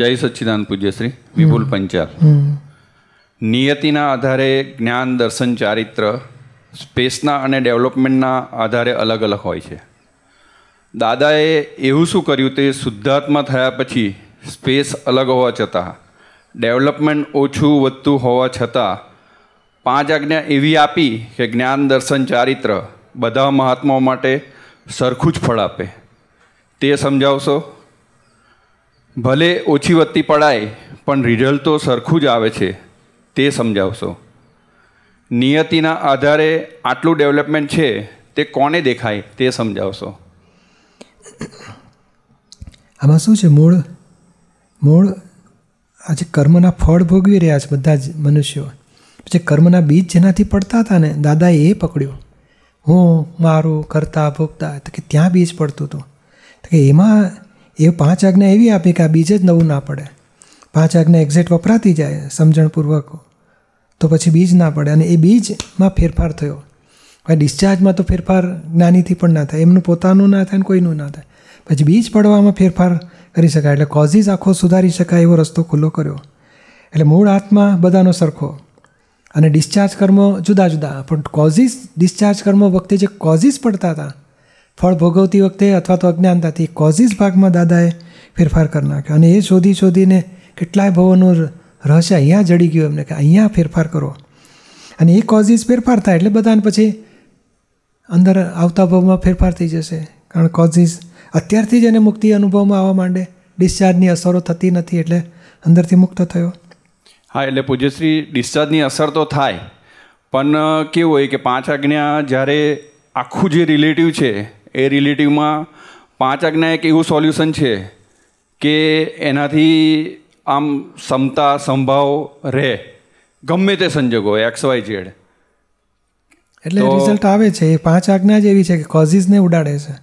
જય સચિદાન પૂજ્ય શ્રી વિપુલ પંચાલ નિયતિના આધારે જ્ઞાન દર્શન ચારિત્ર સ્પેસના અને ડેવલપમેન્ટના આધારે અલગ અલગ હોય છે દાદાએ એવું શું કર્યું તે શુદ્ધાત્મા થયા પછી સ્પેસ અલગ હોવા છતાં ડેવલપમેન્ટ ઓછું વધતું હોવા છતાં પાંચ આજ્ઞા એવી આપી કે જ્ઞાન દર્શન ચારિત્ર બધા મહાત્માઓ માટે સરખું જ ફળ આપે તે સમજાવશો ભલે ઓછી વધતી પડાય પણ રિઝલ્ટ તો સરખું જ આવે છે તે સમજાવશો નિયતિના આધારે આટલું ડેવલપમેન્ટ છે તે કોને દેખાય તે સમજાવશો આમાં શું છે મૂળ મૂળ આજે કર્મના ફળ ભોગવી રહ્યા છે બધા જ મનુષ્યો પછી કર્મના બીજ જેનાથી પડતા હતા ને દાદાએ એ પકડ્યું હું મારું કરતા ભોગતા તો કે ત્યાં બીજ પડતું હતું તો કે એમાં એ પાંચ આજ્ઞા એવી આપી કે આ બીજ જ નવું ના પડે પાંચ આજ્ઞા એક્ઝેક્ટ વપરાતી જાય સમજણપૂર્વક તો પછી બીજ ના પડે અને એ બીજમાં ફેરફાર થયો હવે ડિસ્ચાર્જમાં તો ફેરફાર જ્ઞાનીથી પણ ના થાય એમનું પોતાનું ના થાય અને કોઈનું ના થાય પછી બીજ પડવામાં ફેરફાર કરી શકાય એટલે કોઝિસ આખો સુધારી શકાય એવો રસ્તો ખુલ્લો કર્યો એટલે મૂળ આત્મા બધાનો સરખો અને ડિસ્ચાર્જ કર્મો જુદા જુદા પણ કોઝિસ ડિસ્ચાર્જ કર્મો વખતે જે કોઝીસ પડતા હતા ફળ ભોગવતી વખતે અથવા તો અજ્ઞાનતાથી કોઝિસ ભાગમાં દાદાએ ફેરફાર કરી નાખ્યો અને એ શોધી શોધીને કેટલાય ભવોનું રહસ્ય અહીંયા જડી ગયું એમને કે અહીંયા ફેરફાર કરો અને એ કોઝિસ ફેરફાર થાય એટલે બધાને પછી અંદર આવતા ભાવમાં ફેરફાર થઈ જશે કારણ કોઝિસ અત્યારથી જ એને મુક્તિ અનુભવમાં આવવા માંડે ડિસ્ચાર્જની અસરો થતી નથી એટલે અંદરથી મુક્ત થયો હા એટલે પૂજ્યશ્રી ડિસ્ચાર્જની અસર તો થાય પણ કેવું હોય કે પાંચ આજ્ઞા જ્યારે આખું જે રિલેટિવ છે એ રિલેટિવમાં પાંચ આજ્ઞા એક એવું સોલ્યુશન છે કે એનાથી આમ સમતા સંભાવ રહે ગમે તે સંજોગો એક્સ વાય ઝેડ એટલે રિઝલ્ટ આવે છે એ પાંચ આજ્ઞા જ એવી છે કે કોઝિસને ઉડાડે છે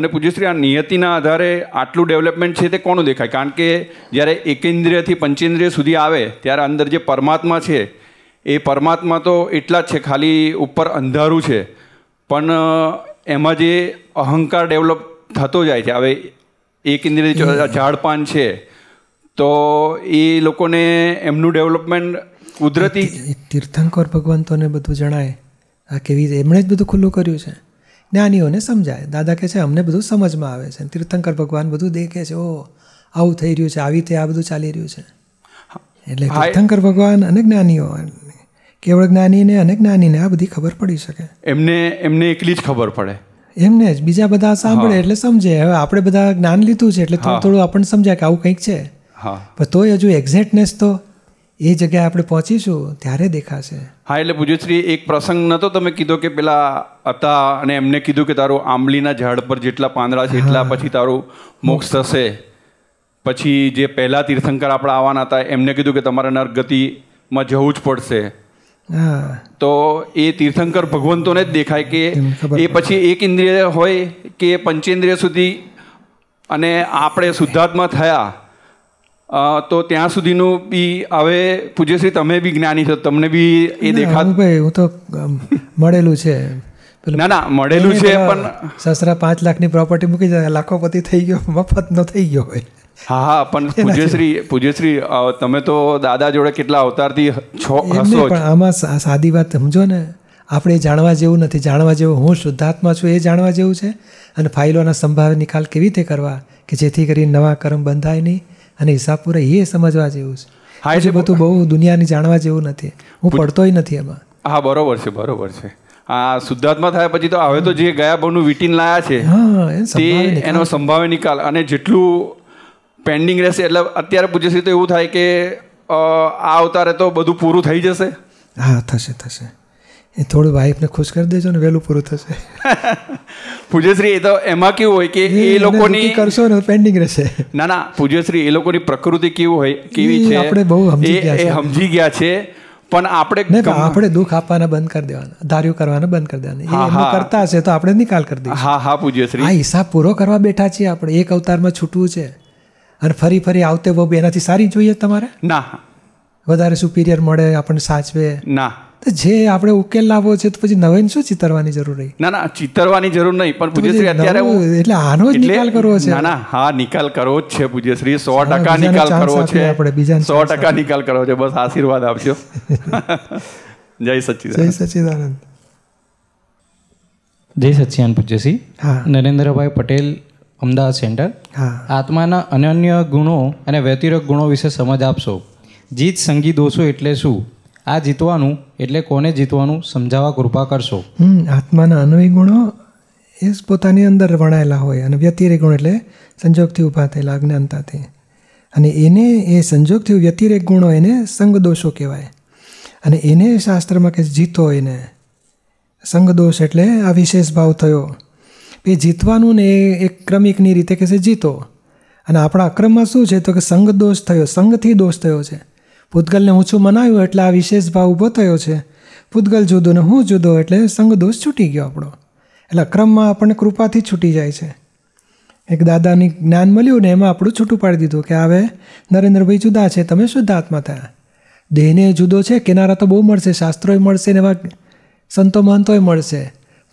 અને પૂજ્યશ્રી આ નિયતિના આધારે આટલું ડેવલપમેન્ટ છે તે કોનું દેખાય કારણ કે જ્યારે એકેન્દ્રિયથી પંચેન્દ્રિય સુધી આવે ત્યારે અંદર જે પરમાત્મા છે એ પરમાત્મા તો એટલા જ છે ખાલી ઉપર અંધારું છે પણ એમાં જે અહંકાર ડેવલપ થતો જાય છે હવે એક ઇન્દ્રિય ઝાડપાન છે તો એ લોકોને એમનું ડેવલપમેન્ટ કુદરતી તીર્થંકર ભગવાન ભગવંતોને બધું જણાય આ કેવી એમણે જ બધું ખુલ્લું કર્યું છે જ્ઞાનીઓને સમજાય દાદા કહે છે અમને બધું સમજમાં આવે છે તીર્થંકર ભગવાન બધું દેખે છે ઓ આવું થઈ રહ્યું છે આવી રીતે આ બધું ચાલી રહ્યું છે એટલે તીર્થંકર ભગવાન અને જ્ઞાનીઓ કેવળ જ્ઞાનીને અને જ્ઞાનીને આ બધી ખબર પડી શકે એમને એમને એકલી જ ખબર પડે એમને જ બીજા બધા સાંભળે એટલે સમજે હવે આપણે બધા જ્ઞાન લીધું છે એટલે થોડું થોડું આપણને સમજાય કે આવું કંઈક છે પણ તોય હજુ એક્ઝેક્ટનેસ તો એ જગ્યાએ આપણે પહોંચીશું ત્યારે દેખાશે હા એટલે પૂજ્યશ્રી એક પ્રસંગ નહોતો તમે કીધો કે પેલા હતા અને એમને કીધું કે તારું આંબલીના ઝાડ પર જેટલા પાંદડા છે એટલા પછી તારું મોક્ષ થશે પછી જે પહેલા તીર્થંકર આપણા આવવાના હતા એમને કીધું કે તમારે નરગતિમાં જવું જ પડશે તો એ તીર્થંકર ભગવંતોને જ દેખાય કે એ પછી એક ઇન્દ્રિય હોય કે પંચેન્દ્રિય સુધી અને આપણે શુદ્ધાત્મા થયા તો ત્યાં સુધીનું બી હવે પૂજ્યશ્રી તમે બી જ્ઞાની છો તમને બી એ દેખાતું ભાઈ હું તો મળેલું છે ના ના મળેલું છે પણ સસરા પાંચ લાખની પ્રોપર્ટી મૂકી જાય લાખોપતિ થઈ ગયો મફત નો થઈ ગયો હોય હા હા પણ પૂજ્યશ્રી પૂજ્યશ્રી તમે તો દાદા જોડે કેટલા અવતારથી છો હસો પણ આમાં સાદી વાત સમજો ને આપણે જાણવા જેવું નથી જાણવા જેવું હું શુદ્ધાત્મા છું એ જાણવા જેવું છે અને ફાઇલોના સંભાવે નિકાલ કેવી રીતે કરવા કે જેથી કરીને નવા કર્મ બંધાય નહીં અને ઈસાપુરા એ સમજવા જેવું છે હા એટલે બધું બહુ દુનિયાની જાણવા જેવું નથી હું પડતોય નથી એમાં હા બરોબર છે બરોબર છે આ શુદ્ધાત્મા થયા પછી તો હવે તો જે ગયા બહુનું વિટીન લાયા છે તે એનો સંભાવે નિકાલ અને જેટલું પેન્ડિંગ રહેશે એટલે અત્યારે પૂછે છે તો એવું થાય કે આ અવતારે તો બધું પૂરું થઈ જશે હા થશે થશે એ થોડું વાઈફને ખુશ કરી દેજો ને વહેલું પૂરું થશે પૂજ્યશ્રી એ તો એમાં કેવું હોય કે એ લોકોની કરશો ને પેન્ડિંગ રહેશે ના ના પૂજ્યશ્રી એ લોકોની પ્રકૃતિ કેવું હોય કેવી છે આપણે બહુ સમજી એ સમજી ગયા છે પણ આપણે આપણે દુઃખ આપવાના બંધ કરી દેવાના ધાર્યું કરવાના બંધ કરી દેવાના એ કરતા હશે તો આપણે નિકાલ કરી દઈએ હા હા પૂજ્યશ્રી આ હિસાબ પૂરો કરવા બેઠા છીએ આપણે એક અવતારમાં છૂટવું છે અને ફરી ફરી આવતે બહુ એનાથી સારી જોઈએ તમારે ના વધારે સુપિરિયર મળે આપણને સાચવે ના તો જે આપણે ઉકેલ લાવવો છે તો પછી નવીન શું ચિતરવાની જરૂર રહી ના ના ચિતરવાની જરૂર નહીં પણ પૂજ્યશ્રી અત્યારે એટલે આનો જ નિકાલ કરવો છે ના ના હા નિકાલ કરવો જ છે પૂજ્યશ્રી સો ટકા નિકાલ કરવો છે આપણે બીજા સો ટકા નિકાલ કરવો છે બસ આશીર્વાદ આપજો જય સચિદાનંદ જય સચિદાનંદ જય સચિદાનંદ પૂજ્યશ્રી હા નરેન્દ્રભાઈ પટેલ અમદાવાદ સેન્ટર હા આત્માના અનન્ય ગુણો અને વ્યતિરક ગુણો વિશે સમજ આપશો જીત સંગી દોષો એટલે શું આ જીતવાનું એટલે કોને જીતવાનું સમજાવવા કૃપા કરશો આત્માના અન્વય ગુણો એ પોતાની અંદર વણાયેલા હોય અને વ્યતિરેક ગુણ એટલે સંજોગથી ઊભા થયેલા અજ્ઞાનતાથી અને એને એ સંજોગથી વ્યતિરેક ગુણો એને સંગદોષો કહેવાય અને એને શાસ્ત્રમાં કે જીતો એને સંગદોષ એટલે આ વિશેષ ભાવ થયો એ જીતવાનું ને એ એક ક્રમિકની રીતે કે છે જીતો અને આપણા અક્રમમાં શું છે તો કે દોષ થયો સંગથી દોષ થયો છે ભૂતગલને ઊંચું મનાવ્યું એટલે આ વિશેષ ભાવ ઊભો થયો છે પૂતગલ જુદો ને હું જુદો એટલે સંગદોષ છૂટી ગયો આપણો એટલે ક્રમમાં આપણને કૃપાથી છૂટી જાય છે એક દાદાની જ્ઞાન મળ્યું ને એમાં આપણું છૂટું પાડી દીધું કે હવે નરેન્દ્રભાઈ જુદા છે તમે શુદ્ધાત્મા થયા દેહને જુદો છે કિનારા તો બહુ મળશે શાસ્ત્રોય મળશે ને એવા સંતો મહંતોય મળશે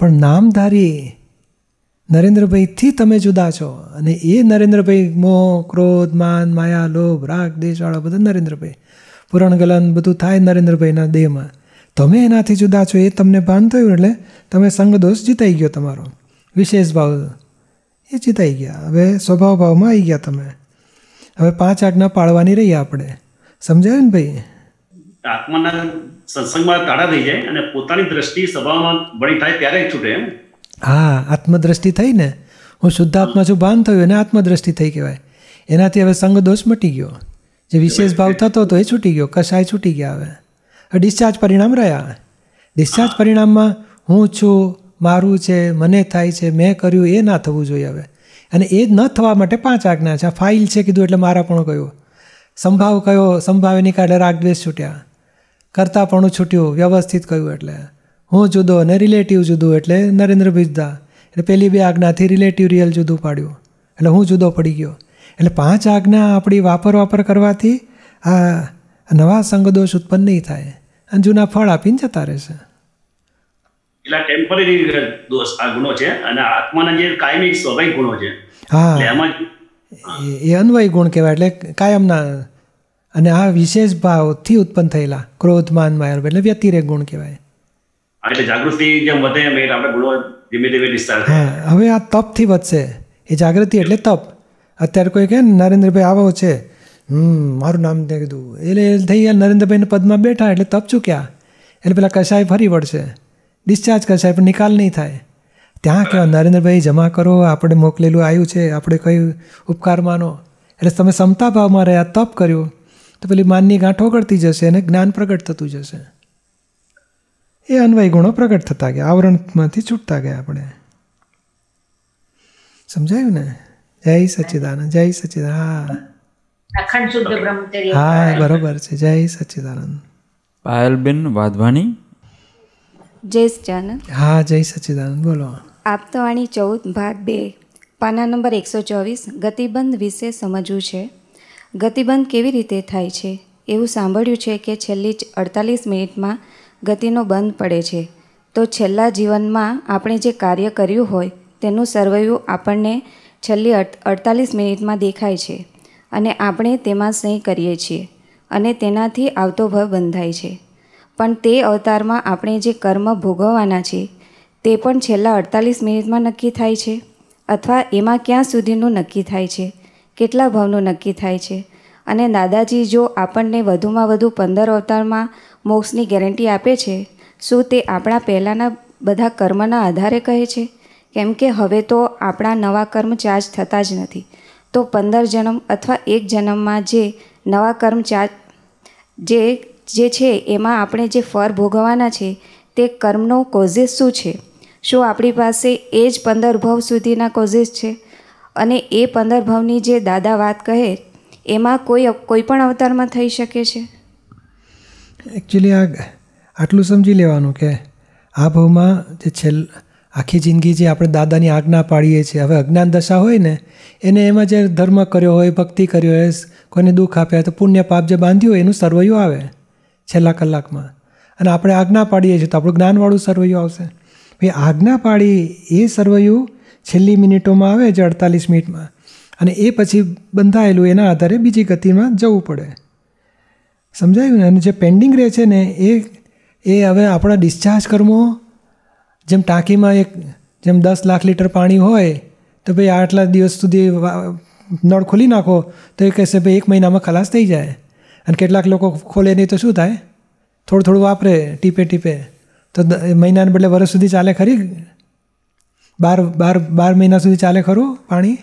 પણ નામધારી નરેન્દ્રભાઈથી તમે જુદા છો અને એ નરેન્દ્રભાઈ મોહ ક્રોધ માન માયા લોભ રાગ દેશવાળા બધા નરેન્દ્રભાઈ પુરણગલન બધું થાય નરેન્દ્રભાઈના દેહમાં તમે એનાથી જુદા છો એ તમને ભાન થયું એટલે તમે સંગદોષ જીતાઈ ગયો તમારો વિશેષ ભાવ એ જીતાઈ ગયા હવે સ્વભાવ ભાવમાં આવી ગયા તમે હવે પાંચ આજ્ઞા પાળવાની રહી આપણે સમજાયું ને ભાઈ આત્માના સત્સંગમાં તાળા થઈ જાય અને પોતાની દ્રષ્ટિ સ્વભાવમાં બળી થાય ત્યારે છૂટે એમ હા આત્મદ્રષ્ટિ થઈ ને હું શુદ્ધ આત્મા છું ભાન થયું અને આત્મદ્રષ્ટિ થઈ કહેવાય એનાથી હવે સંગદોષ મટી ગયો જે વિશેષ ભાવ થતો હતો એ છૂટી ગયો કશાય છૂટી ગયા હવે ડિસ્ચાર્જ પરિણામ રહ્યા ડિસ્ચાર્જ પરિણામમાં હું છું મારું છે મને થાય છે મેં કર્યું એ ના થવું જોઈએ હવે અને એ ન થવા માટે પાંચ આજ્ઞા છે આ ફાઇલ છે કીધું એટલે મારા પણ કહ્યું સંભાવ કયો સંભાવેની કાઢે રાગદ્વેષ છૂટ્યા કરતાપણું છૂટ્યું વ્યવસ્થિત કહ્યું એટલે હું જુદો અને રિલેટિવ જુદું એટલે નરેન્દ્ર બિજદા એટલે પેલી બે આજ્ઞાથી રિલેટિવ રિયલ જુદું પાડ્યું એટલે હું જુદો પડી ગયો એટલે પાંચ આજ્ઞા આપણી વાપર વાપર કરવાથી આ નવા સંગદોષ ઉત્પન્ન નહીં થાય અને જૂના ફળ આપીને જતા રહેશે એટલે ટેમ્પરરી દોષ આ ગુણો છે અને આત્માના જે કાયમી સ્વાભાવિક ગુણો છે હા એ અન્વય ગુણ કહેવાય એટલે કાયમના અને આ વિશેષ ભાવથી ઉત્પન્ન થયેલા ક્રોધ માન માયર એટલે વ્યતિરેક ગુણ કહેવાય એટલે જાગૃતિ જેમ વધે એમ આપણે ગુણો ધીમે ધીમે વિસ્તાર હા હવે આ તપથી વધશે એ જાગૃતિ એટલે તપ અત્યારે કોઈ કહે ને નરેન્દ્રભાઈ આવો છે હમ મારું નામ ત્યાં કીધું એટલે થઈ ગયા નરેન્દ્રભાઈને પદમાં બેઠા એટલે તપ ચૂક્યા એટલે પેલા કસાય ફરી વળશે ડિસ્ચાર્જ કસાય પણ નિકાલ નહીં થાય ત્યાં કહેવા નરેન્દ્રભાઈ જમા કરો આપણે મોકલેલું આવ્યું છે આપણે કયું ઉપકાર માનો એટલે તમે સમતા ભાવમાં રહ્યા તપ કર્યું તો પેલી માનની ગાંઠ ઓગળતી જશે અને જ્ઞાન પ્રગટ થતું જશે એ અન્વય ગુણો પ્રગટ થતા ગયા આવરણમાંથી છૂટતા ગયા આપણે સમજાયું ને જય સચિદાનંદ જય સચિદાનંદ હા અખંડ શુદ્ધ બ્રહ્મચર્ય હા બરોબર છે જય સચિદાનંદ પાયલબેન વાધવાની જય સચિદાનંદ હા જય સચિદાનંદ બોલો આપતવાણી ચૌદ ભાગ બે પાના નંબર એકસો ચોવીસ ગતિબંધ વિશે સમજવું છે ગતિબંધ કેવી રીતે થાય છે એવું સાંભળ્યું છે કે છેલ્લી અડતાલીસ મિનિટમાં ગતિનો બંધ પડે છે તો છેલ્લા જીવનમાં આપણે જે કાર્ય કર્યું હોય તેનું સર્વૈવ આપણને છેલ્લી અડતાલીસ મિનિટમાં દેખાય છે અને આપણે તેમાં સ્નેહ કરીએ છીએ અને તેનાથી આવતો ભય બંધાય છે પણ તે અવતારમાં આપણે જે કર્મ ભોગવવાના છે તે પણ છેલ્લા અડતાલીસ મિનિટમાં નક્કી થાય છે અથવા એમાં ક્યાં સુધીનું નક્કી થાય છે કેટલા ભાવનું નક્કી થાય છે અને દાદાજી જો આપણને વધુમાં વધુ પંદર અવતારમાં મોક્ષની ગેરંટી આપે છે શું તે આપણા પહેલાંના બધા કર્મના આધારે કહે છે કેમ કે હવે તો આપણા નવા કર્મ ચાર્જ થતા જ નથી તો પંદર જન્મ અથવા એક જન્મમાં જે નવા કર્મ ચાર્જ જે જે છે એમાં આપણે જે ફર ભોગવવાના છે તે કર્મનો કોઝિસ શું છે શું આપણી પાસે એ જ પંદર ભવ સુધીના કોઝિસ છે અને એ પંદર ભવની જે દાદા વાત કહે એમાં કોઈ કોઈ પણ અવતારમાં થઈ શકે છે એકચ્યુઅલી આ આટલું સમજી લેવાનું કે આ ભાવમાં જે છેલ્લા આખી જિંદગી જે આપણે દાદાની આજ્ઞા પાડીએ છીએ હવે અજ્ઞાન દશા હોય ને એને એમાં જે ધર્મ કર્યો હોય ભક્તિ કર્યો હોય કોઈને દુઃખ આપ્યા તો પુણ્ય પાપ જે બાંધ્યું હોય એનું સરવૈયું આવે છેલ્લા કલાકમાં અને આપણે આજ્ઞા પાડીએ છીએ તો આપણું જ્ઞાનવાળું સરવૈયું આવશે ભાઈ આજ્ઞા પાડી એ સરવૈયું છેલ્લી મિનિટોમાં આવે છે અડતાલીસ મિનિટમાં અને એ પછી બંધાયેલું એના આધારે બીજી ગતિમાં જવું પડે સમજાયું ને અને જે પેન્ડિંગ રહે છે ને એ એ હવે આપણા ડિસ્ચાર્જ કર્મો જેમ ટાંકીમાં એક જેમ દસ લાખ લીટર પાણી હોય તો ભાઈ આટલા દિવસ સુધી નળ ખોલી નાખો તો એ કહેશે ભાઈ એક મહિનામાં ખલાસ થઈ જાય અને કેટલાક લોકો ખોલે નહીં તો શું થાય થોડું થોડું વાપરે ટીપે ટીપે તો મહિનાને બદલે વર્ષ સુધી ચાલે ખરી બાર બાર બાર મહિના સુધી ચાલે ખરું પાણી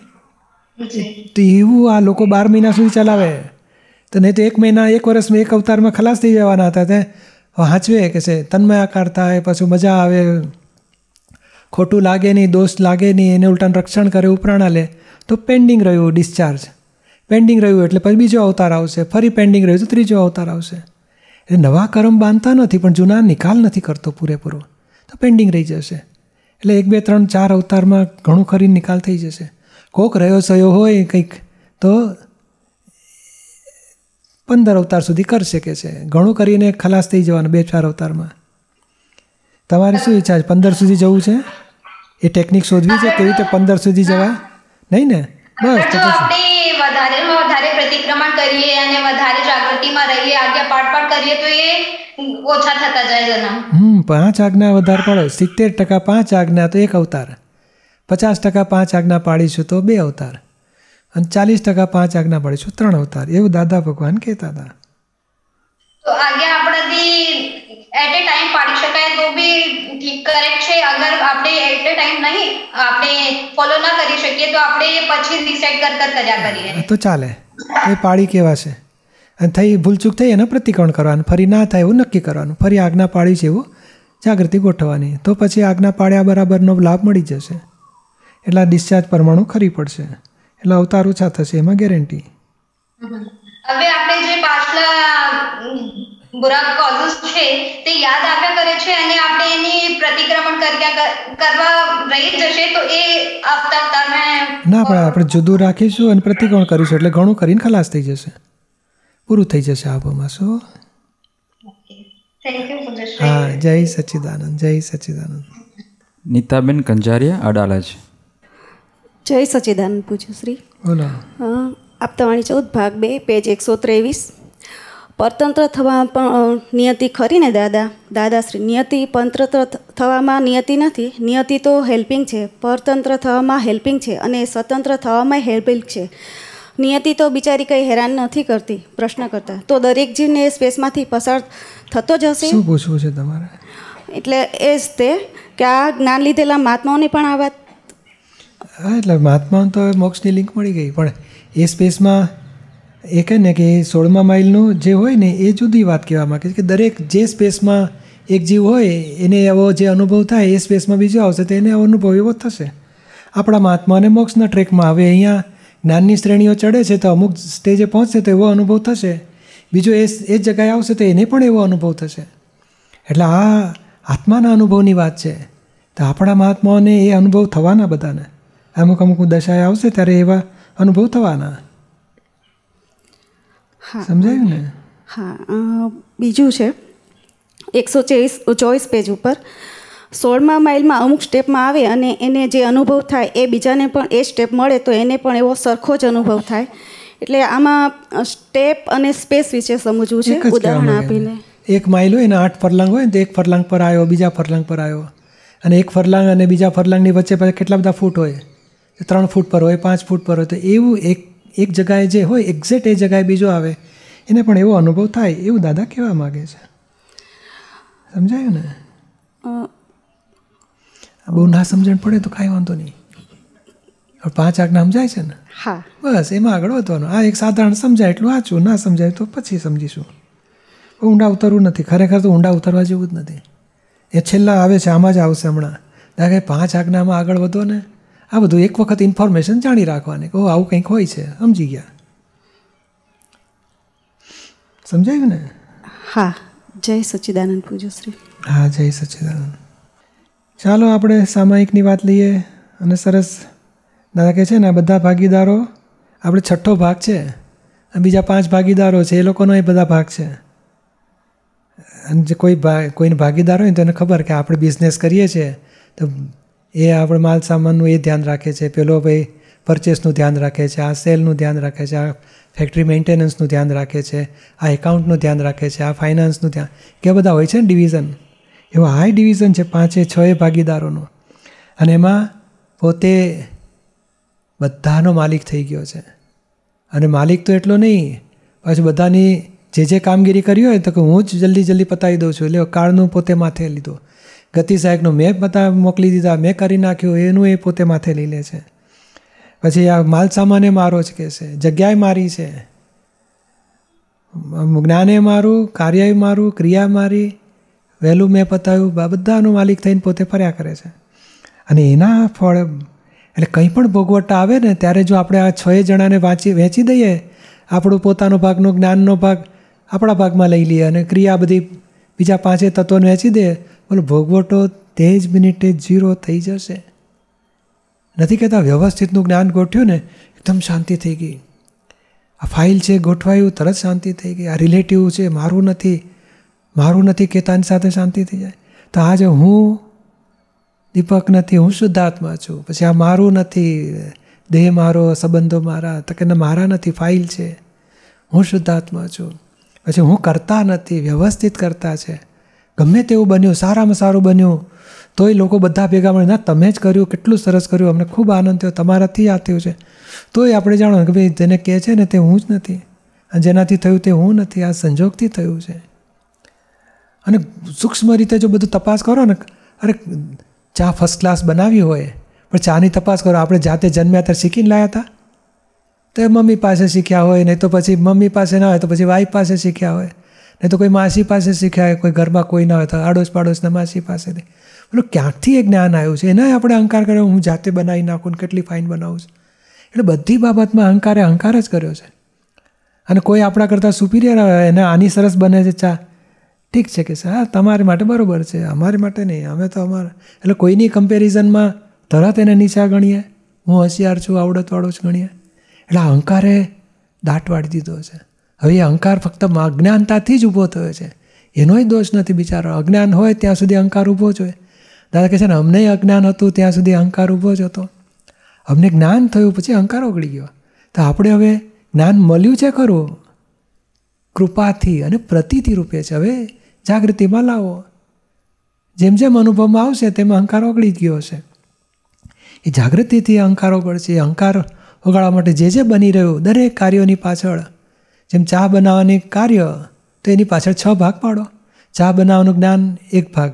તો એવું આ લોકો બાર મહિના સુધી ચલાવે તો નહીં તો એક મહિના એક વર્ષમાં એક અવતારમાં ખલાસ થઈ જવાના હતા તે વાંચવે કે છે આકાર થાય પાછું મજા આવે ખોટું લાગે નહીં દોસ્ત લાગે નહીં એને ઉલટાનું રક્ષણ કરે ઉપરાણ લે તો પેન્ડિંગ રહ્યું ડિસ્ચાર્જ પેન્ડિંગ રહ્યું એટલે પછી બીજો અવતાર આવશે ફરી પેન્ડિંગ રહ્યું તો ત્રીજો અવતાર આવશે એટલે નવા કર્મ બાંધતા નથી પણ જૂના નિકાલ નથી કરતો પૂરેપૂરો તો પેન્ડિંગ રહી જશે એટલે એક બે ત્રણ ચાર અવતારમાં ઘણું ખરી નિકાલ થઈ જશે કોક રહ્યો સયો હોય કંઈક તો પંદર અવતાર સુધી કરી શકે છે ઘણું કરીને ખલાસ થઈ જવાનું બે ચાર અવતારમાં તમારે શું ઈચ્છા છે પંદર સુધી જવું છે એ ટેકનિક શોધવી છે કેવી રીતે પંદર સુધી જવા નહીં ને બસ તો હમ પાંચ આજ્ઞા વધારે પડે સિત્તેર ટકા પાંચ આજ્ઞા તો એક અવતાર પચાસ ટકા પાંચ આજ્ઞા પાડીશું તો બે અવતાર અને ચાલીસ ટકા પાંચ આજ્ઞા પાડીશું ત્રણ અવતાર એવું દાદા ભગવાન કહેતા હતા તો આજ્ઞા આપણાથી એટ એ ટાઈમ પાડી કરેક્ટ છે અગર આપણે એટ અ ટાઈમ નહીં આપણે ફોલો ના કરી શકીએ તો આપણે પછી રિસેટ કર કર્યા કરીએ તો ચાલે એ પાળી કેવા છે અને થઈ ભૂલચૂક થઈ એનું પ્રતિકરણ કરવાનું ફરી ના થાય એવું નક્કી કરવાનું ફરી આજ્ઞા પાળી છે એવું જાગૃતિ ગોઠવવાની તો પછી આજ્ઞા પાળ્યા બરાબરનો લાભ મળી જશે એટલે ડિસ્ચાર્જ પરમાણુ ખરી પડશે એટલે અવતાર ઓછા થશે એમાં ગેરંટી હવે આપણે જે પાછલા બુરા કોઝિસ છે તે યાદ આવ્યા કરે છે અને આપણે એની પ્રતિક્રમણ કરવા રહી જશે તો એ આવતા તમે ના પણ આપણે જુદું રાખીશું અને પ્રતિક્રમણ કરીશું એટલે ઘણું કરીને ખલાસ થઈ જશે પૂરું થઈ જશે આબોમાં શું હા જય સચિદાનંદ જય સચિદાનંદ નીતાબેન કંજારિયા અડાલજ જય સચિદાનંદ સચ્ચિદાનંદ શ્રી બોલો આપ તમારી ચૌદ ભાગ બે પેજ એકસો ત્રેવીસ પરતંત્ર થવા પણ નિયતિ ખરી ને દાદા દાદાશ્રી નિયતિ પરતંત્ર થવામાં નિયતિ નથી નિયતિ તો હેલ્પિંગ છે પરતંત્ર થવામાં હેલ્પિંગ છે અને સ્વતંત્ર થવામાં હેલ્પિંગ છે નિયતિ તો બિચારી કંઈ હેરાન નથી કરતી પ્રશ્ન કરતા તો દરેક જીવને એ સ્પેસમાંથી પસાર થતો જ હશે શું પૂછવું છે તમારે એટલે એ જ તે કે આ જ્ઞાન લીધેલા મહાત્માઓને પણ આ વાત એટલે મહાત્માઓને તો મોક્ષની લિંક મળી ગઈ પણ એ સ્પેસમાં એ કહે ને કે સોળમા માઇલનું જે હોય ને એ જુદી વાત કહેવા માગે છે કે દરેક જે સ્પેસમાં એક જીવ હોય એને એવો જે અનુભવ થાય એ સ્પેસમાં બીજો આવશે તો એને અનુભવ એવો થશે આપણા મહાત્માને મોક્ષના ટ્રેકમાં હવે અહીંયા જ્ઞાનની શ્રેણીઓ ચડે છે તો અમુક સ્ટેજે પહોંચશે તો એવો અનુભવ થશે બીજો એ એ જ જગ્યાએ આવશે તો એને પણ એવો અનુભવ થશે એટલે આ આત્માના અનુભવની વાત છે તો આપણા મહાત્માઓને એ અનુભવ થવાના બધાને અમુક અમુક દશાએ આવશે ત્યારે એવા અનુભવ થવાના સમજાયું ને હા બીજું છે એકસો ચોવીસ ચોવીસ પેજ ઉપર સોળમા માઇલમાં અમુક સ્ટેપમાં આવે અને એને જે અનુભવ થાય એ બીજાને પણ એ સ્ટેપ મળે તો એને પણ એવો સરખો જ અનુભવ થાય એટલે આમાં સ્ટેપ અને સ્પેસ વિશે સમજવું છે ઉદાહરણ આપીને એક માઇલ હોય અને આઠ ફરલાંગ હોય ને તો એક ફરલાંગ પર આવ્યો બીજા ફરલાંગ પર આવ્યો અને એક ફરલાંગ અને બીજા ફરલાંગની વચ્ચે પછી કેટલા બધા ફૂટ હોય ત્રણ ફૂટ પર હોય પાંચ ફૂટ પર હોય તો એવું એક એક જગાએ જે હોય એક્ઝેક્ટ એ જગાએ બીજો આવે એને પણ એવો અનુભવ થાય એવું દાદા કહેવા માગે છે સમજાયું ને આ બહુ ના સમજણ પડે તો કાંઈ વાંધો નહીં પાંચ આજ્ઞા સમજાય છે ને હા બસ એમાં આગળ વધવાનું આ એક સાધારણ સમજાય એટલું આચું ના સમજાય તો પછી સમજીશું બહુ ઊંડા ઉતરવું નથી ખરેખર તો ઊંડા ઉતરવા જેવું જ નથી એ છેલ્લા આવે છે આમાં જ આવશે હમણાં દાદા પાંચ આજ્ઞામાં આગળ વધો ને આ બધું એક વખત ઇન્ફોર્મેશન જાણી રાખવાની કે આવું કંઈક હોય છે સમજી ગયા સમજાયું ને હા જય સચ્ચિદાનંદ પૂજ્યશ્રી હા જય સચ્ચિદાનંદ ચાલો આપણે સામાયિકની વાત લઈએ અને સરસ દાદા કહે છે ને આ બધા ભાગીદારો આપણે છઠ્ઠો ભાગ છે બીજા પાંચ ભાગીદારો છે એ લોકોનો એ બધા ભાગ છે અને જે કોઈ ભા કોઈને ભાગીદાર હોય તો એને ખબર કે આપણે બિઝનેસ કરીએ છીએ તો એ આપણે માલ સામાનનું એ ધ્યાન રાખે છે પેલો ભાઈ પરચેસનું ધ્યાન રાખે છે આ સેલનું ધ્યાન રાખે છે આ ફેક્ટરી મેન્ટેનન્સનું ધ્યાન રાખે છે આ એકાઉન્ટનું ધ્યાન રાખે છે આ ફાઇનાન્સનું ધ્યાન કે બધા હોય છે ને ડિવિઝન એવા હાઈ ડિવિઝન છે પાંચે છએ ભાગીદારોનું અને એમાં પોતે બધાનો માલિક થઈ ગયો છે અને માલિક તો એટલો નહીં પછી બધાની જે જે કામગીરી કરી હોય તો કે હું જ જલ્દી જલ્દી પતાવી દઉં છું એટલે કાળનું પોતે માથે લીધો ગતિ સાહેબનો મેં બધા મોકલી દીધા મેં કરી નાખ્યું એનું એ પોતે માથે લઈ લે છે પછી આ માલ સામાને મારો જ કહેશે જગ્યાએ મારી છે જ્ઞાને મારું કાર્યએ મારું ક્રિયા મારી વહેલું મેં પતાવ્યું બધાનો માલિક થઈને પોતે ફર્યા કરે છે અને એના ફળ એટલે કંઈ પણ ભોગવટ આવે ને ત્યારે જો આપણે આ છ જણાને વાંચી વેચી દઈએ આપણો પોતાનો ભાગનો જ્ઞાનનો ભાગ આપણા ભાગમાં લઈ લઈએ અને ક્રિયા બધી બીજા પાંચે તત્વોને વેચી દઈએ બોલો ભોગવટો તે જ મિનિટે ઝીરો થઈ જશે નથી કહેતા વ્યવસ્થિતનું જ્ઞાન ગોઠ્યું ને એકદમ શાંતિ થઈ ગઈ આ ફાઇલ છે ગોઠવાયું તરત શાંતિ થઈ ગઈ આ રિલેટિવ છે મારું નથી મારું નથી કેતાની સાથે શાંતિ થઈ જાય તો આજે હું દીપક નથી હું શુદ્ધાત્મા છું પછી આ મારું નથી દેહ મારો સંબંધો મારા તો કે મારા નથી ફાઇલ છે હું શુદ્ધાત્મા છું પછી હું કરતા નથી વ્યવસ્થિત કરતા છે ગમે તેવું બન્યું સારામાં સારું બન્યું તો એ લોકો બધા ભેગા મળે ના તમે જ કર્યું કેટલું સરસ કર્યું અમને ખૂબ આનંદ થયો તમારાથી આ થયું છે તો એ આપણે જાણો કે ભાઈ જેને કહે છે ને તે હું જ નથી જેનાથી થયું તે હું નથી આ સંજોગથી થયું છે અને સૂક્ષ્મ રીતે જો બધું તપાસ કરો ને અરે ચા ફર્સ્ટ ક્લાસ બનાવી હોય પણ ચાની તપાસ કરો આપણે જાતે જન્મ્યા ત્યારે શીખીને લાયા હતા તો મમ્મી પાસે શીખ્યા હોય નહીં તો પછી મમ્મી પાસે ના હોય તો પછી વાઈફ પાસે શીખ્યા હોય નહીં તો કોઈ માસી પાસે શીખ્યા હોય કોઈ ઘરમાં કોઈ ના હોય તો આડોશ પાડોશના માસી પાસેથી એટલે ક્યાંકથી એ જ્ઞાન આવ્યું છે એના આપણે અહંકાર કર્યો હું જાતે બનાવી નાખું કેટલી ફાઇન બનાવું છું એટલે બધી બાબતમાં અહંકારે અહંકાર જ કર્યો છે અને કોઈ આપણા કરતાં સુપિરિયર એને આની સરસ બને છે ચા ઠીક છે કે હા તમારી માટે બરાબર છે અમારી માટે નહીં અમે તો અમારા એટલે કોઈની કમ્પેરિઝનમાં તરત એને નીચા ગણીએ હું હોશિયાર છું આવડતવાળો જ ગણીએ એટલે અહંકારે દાટ વાળી દીધો છે હવે એ અહંકાર ફક્ત અજ્ઞાનતાથી જ ઊભો થયો છે એનોય દોષ નથી બિચારો અજ્ઞાન હોય ત્યાં સુધી અહંકાર ઊભો જ હોય દાદા કહે છે ને અમને અજ્ઞાન હતું ત્યાં સુધી અહંકાર ઊભો જ હતો અમને જ્ઞાન થયું પછી અહંકાર ઓગળી ગયો તો આપણે હવે જ્ઞાન મળ્યું છે ખરું કૃપાથી અને પ્રતિથી રૂપે છે હવે જાગૃતિમાં લાવો જેમ જેમ અનુભવમાં આવશે તેમ અહંકાર ઓગળી ગયો હશે એ જાગૃતિથી અહંકાર ઓગળશે અહંકાર ઓગાળવા માટે જે જે બની રહ્યું દરેક કાર્યોની પાછળ જેમ ચા બનાવવાની કાર્ય તો એની પાછળ છ ભાગ પાડો ચા બનાવવાનું જ્ઞાન એક ભાગ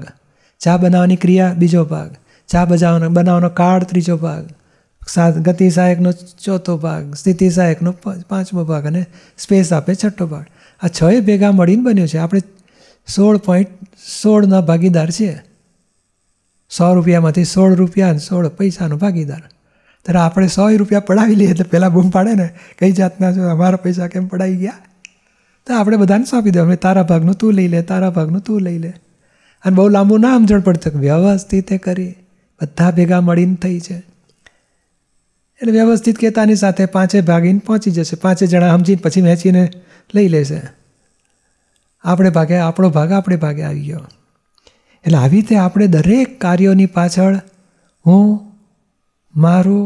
ચા બનાવવાની ક્રિયા બીજો ભાગ ચા બજાવવાનો બનાવવાનો કાળ ત્રીજો ભાગ સાથ ગતિ સહાયકનો ચોથો ભાગ સ્થિતિ સહાયકનો પાંચમો ભાગ અને સ્પેસ આપે છઠ્ઠો ભાગ આ છએ ભેગા મળીને બન્યું છે આપણે સોળ પોઈન્ટ સોળના ભાગીદાર છીએ સો રૂપિયામાંથી સોળ રૂપિયા અને સોળ પૈસાનો ભાગીદાર ત્યારે આપણે સો રૂપિયા પડાવી લઈએ તો પહેલાં બૂમ પાડે ને કઈ જાતના છો અમારા પૈસા કેમ પડાવી ગયા તો આપણે બધાને સોંપી દો અમે તારા ભાગનું તું લઈ લે તારા ભાગનું તું લઈ લે અને બહુ લાંબુ ના સમજણ પડતું વ્યવસ્થિત એ કરી બધા ભેગા મળીને થઈ છે એટલે વ્યવસ્થિત કહેતાની સાથે પાંચે ભાગીને પહોંચી જશે પાંચે જણા સમજીને પછી વહેંચીને લઈ લેશે આપણે ભાગે આપણો ભાગ આપણે ભાગે આવી ગયો એટલે આવી રીતે આપણે દરેક કાર્યોની પાછળ હું મારું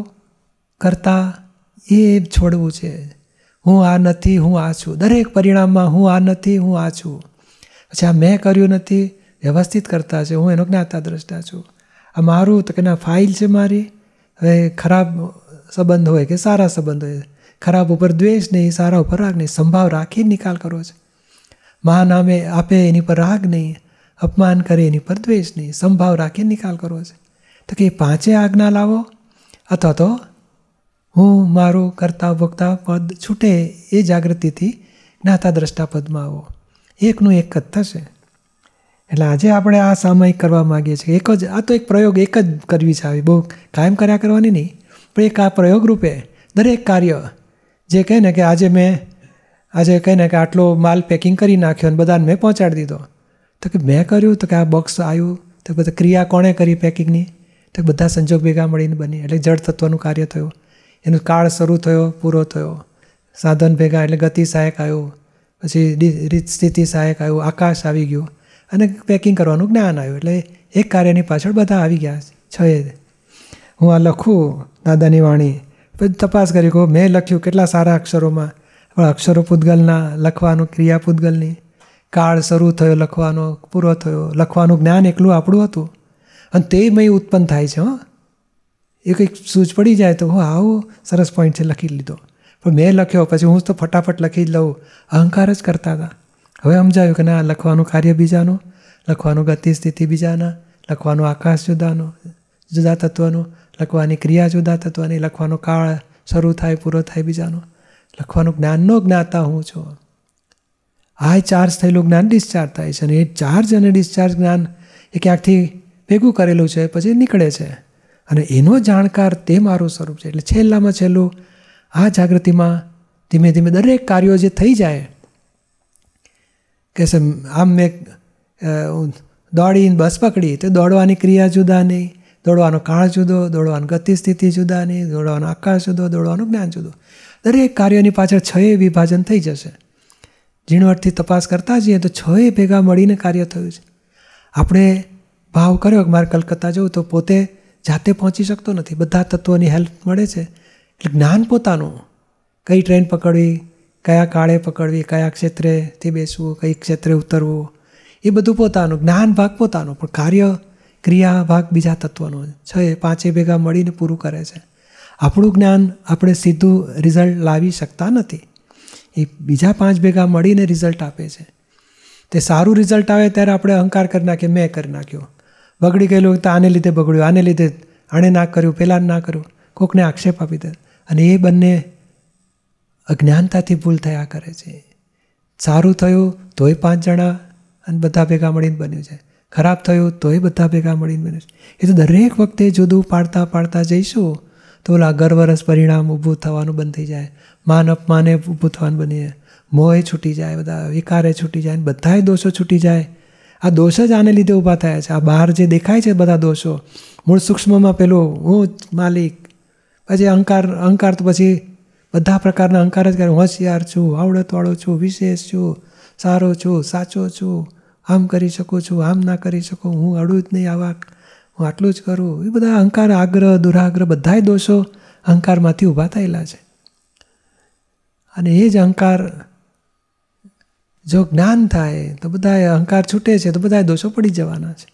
કરતા એ છોડવું છે હું આ નથી હું આ છું દરેક પરિણામમાં હું આ નથી હું આ છું પછી આ મેં કર્યું નથી વ્યવસ્થિત કરતા છે હું એનો જ્ઞાતા દ્રષ્ટા છું આ મારું તો કે ના ફાઇલ છે મારી હવે ખરાબ સંબંધ હોય કે સારા સંબંધ હોય ખરાબ ઉપર દ્વેષ નહીં સારા ઉપર રાગ નહીં સંભાવ રાખી નિકાલ કરવો છે મહા નામે આપે એની પર રાગ નહીં અપમાન કરે એની પર દ્વેષ નહીં સંભાવ રાખી નિકાલ કરવો છે તો કે એ પાંચે આજ્ઞા લાવો અથવા તો હું મારું કરતા ભોગતા પદ છૂટે એ જાગૃતિથી જ્ઞાતા દ્રષ્ટા પદમાં આવો એકનું એક જ થશે એટલે આજે આપણે આ સામાયિક કરવા માગીએ છીએ એક જ આ તો એક પ્રયોગ એક જ કરવી છે આવી બહુ કાયમ કર્યા કરવાની નહીં પણ એક આ પ્રયોગ રૂપે દરેક કાર્ય જે કહે ને કે આજે મેં આજે કહે ને કે આટલો માલ પેકિંગ કરી નાખ્યો અને બધાને મેં પહોંચાડી દીધો તો કે મેં કર્યું તો કે આ બોક્સ આવ્યું તો બધા ક્રિયા કોણે કરી પેકિંગની તો બધા સંજોગ ભેગા મળીને બની એટલે જળ તત્વનું કાર્ય થયું એનું કાળ શરૂ થયો પૂરો થયો સાધન ભેગા એટલે ગતિ સહાયક આવ્યું પછી રીત સ્થિતિ સહાયક આવ્યું આકાશ આવી ગયું અને પેકિંગ કરવાનું જ્ઞાન આવ્યું એટલે એક કાર્યની પાછળ બધા આવી ગયા છે હું આ લખું દાદાની વાણી પછી તપાસ કરી કહું મેં લખ્યું કેટલા સારા અક્ષરોમાં પણ અક્ષરો પૂતગલના લખવાનું ક્રિયા પૂતગલની કાળ શરૂ થયો લખવાનો પૂરો થયો લખવાનું જ્ઞાન એકલું આપણું હતું અને તે મય ઉત્પન્ન થાય છે હો એ કંઈક સૂચ પડી જાય તો હું આવો સરસ પોઈન્ટ છે લખી લીધો પણ મેં લખ્યો પછી હું તો ફટાફટ લખી જ લઉં અહંકાર જ કરતા હતા હવે સમજાયું કે ના લખવાનું કાર્ય બીજાનું લખવાનું ગતિ સ્થિતિ બીજાના લખવાનું આકાશ જુદાનું જુદા તત્વનું લખવાની ક્રિયા જુદા તત્વની લખવાનો કાળ શરૂ થાય પૂરો થાય બીજાનું લખવાનું જ્ઞાનનો જ્ઞાતા હું છું આ ચાર્જ થયેલું જ્ઞાન ડિસ્ચાર્જ થાય છે અને એ ચાર્જ અને ડિસ્ચાર્જ જ્ઞાન એ ક્યાંકથી ભેગું કરેલું છે પછી નીકળે છે અને એનો જાણકાર તે મારું સ્વરૂપ છે એટલે છેલ્લામાં છેલ્લું આ જાગૃતિમાં ધીમે ધીમે દરેક કાર્યો જે થઈ જાય કહેશે આમ મેં દોડીને બસ પકડી તો દોડવાની ક્રિયા જુદા નહીં દોડવાનો કાળ જુદો દોડવાની ગતિસ્થિતિ જુદા નહીં દોડવાનો આકાર જુદો દોડવાનું જ્ઞાન જુદો દરેક કાર્યોની પાછળ છ વિભાજન થઈ જશે ઝીણવટથી તપાસ કરતા જઈએ તો છ ભેગા મળીને કાર્ય થયું છે આપણે ભાવ કર્યો કે મારે કલકત્તા જવું તો પોતે જાતે પહોંચી શકતો નથી બધા તત્વોની હેલ્પ મળે છે એટલે જ્ઞાન પોતાનું કઈ ટ્રેન પકડવી કયા કાળે પકડવી કયા ક્ષેત્રેથી બેસવું કઈ ક્ષેત્રે ઉતરવું એ બધું પોતાનું જ્ઞાન ભાગ પોતાનો પણ કાર્ય ક્રિયા ભાગ બીજા તત્વનો છે એ પાંચે ભેગા મળીને પૂરું કરે છે આપણું જ્ઞાન આપણે સીધું રિઝલ્ટ લાવી શકતા નથી એ બીજા પાંચ ભેગા મળીને રિઝલ્ટ આપે છે તે સારું રિઝલ્ટ આવે ત્યારે આપણે અહંકાર કરી નાખીએ મેં કરી નાખ્યો બગડી ગયેલું તો આને લીધે બગડ્યું આને લીધે આણે ના કર્યું પહેલાં ના કર્યું કોકને આક્ષેપ આપી દે અને એ બંને અજ્ઞાનતાથી ભૂલ થયા કરે છે સારું થયું તોય પાંચ જણા અને બધા ભેગા મળીને બન્યું છે ખરાબ થયું તોય બધા ભેગા મળીને બન્યું છે એ તો દરેક વખતે જુદું પાડતા પાડતા જઈશું તો ઓલા ગરવરસ પરિણામ ઊભું થવાનું બંધ થઈ જાય માન અપમાને ઊભું થવાનું બની જાય મોહે છૂટી જાય બધા વિકારે છૂટી જાય બધાએ દોષો છૂટી જાય આ દોષ જ આને લીધે ઊભા થયા છે આ બહાર જે દેખાય છે બધા દોષો મૂળ સૂક્ષ્મમાં પેલો હું માલિક પછી અહંકાર અહંકાર તો પછી બધા પ્રકારના અહંકાર જ કરે હોશિયાર છું આવડતવાળો છું વિશેષ છું સારો છું સાચો છું આમ કરી શકું છું આમ ના કરી શકું હું અડું જ નહીં આવા હું આટલું જ કરું એ બધા અહંકાર આગ્રહ દુરાગ્રહ બધાય દોષો અહંકારમાંથી ઊભા થયેલા છે અને એ જ અહંકાર જો જ્ઞાન થાય તો બધા અહંકાર છૂટે છે તો બધા દોષો પડી જવાના છે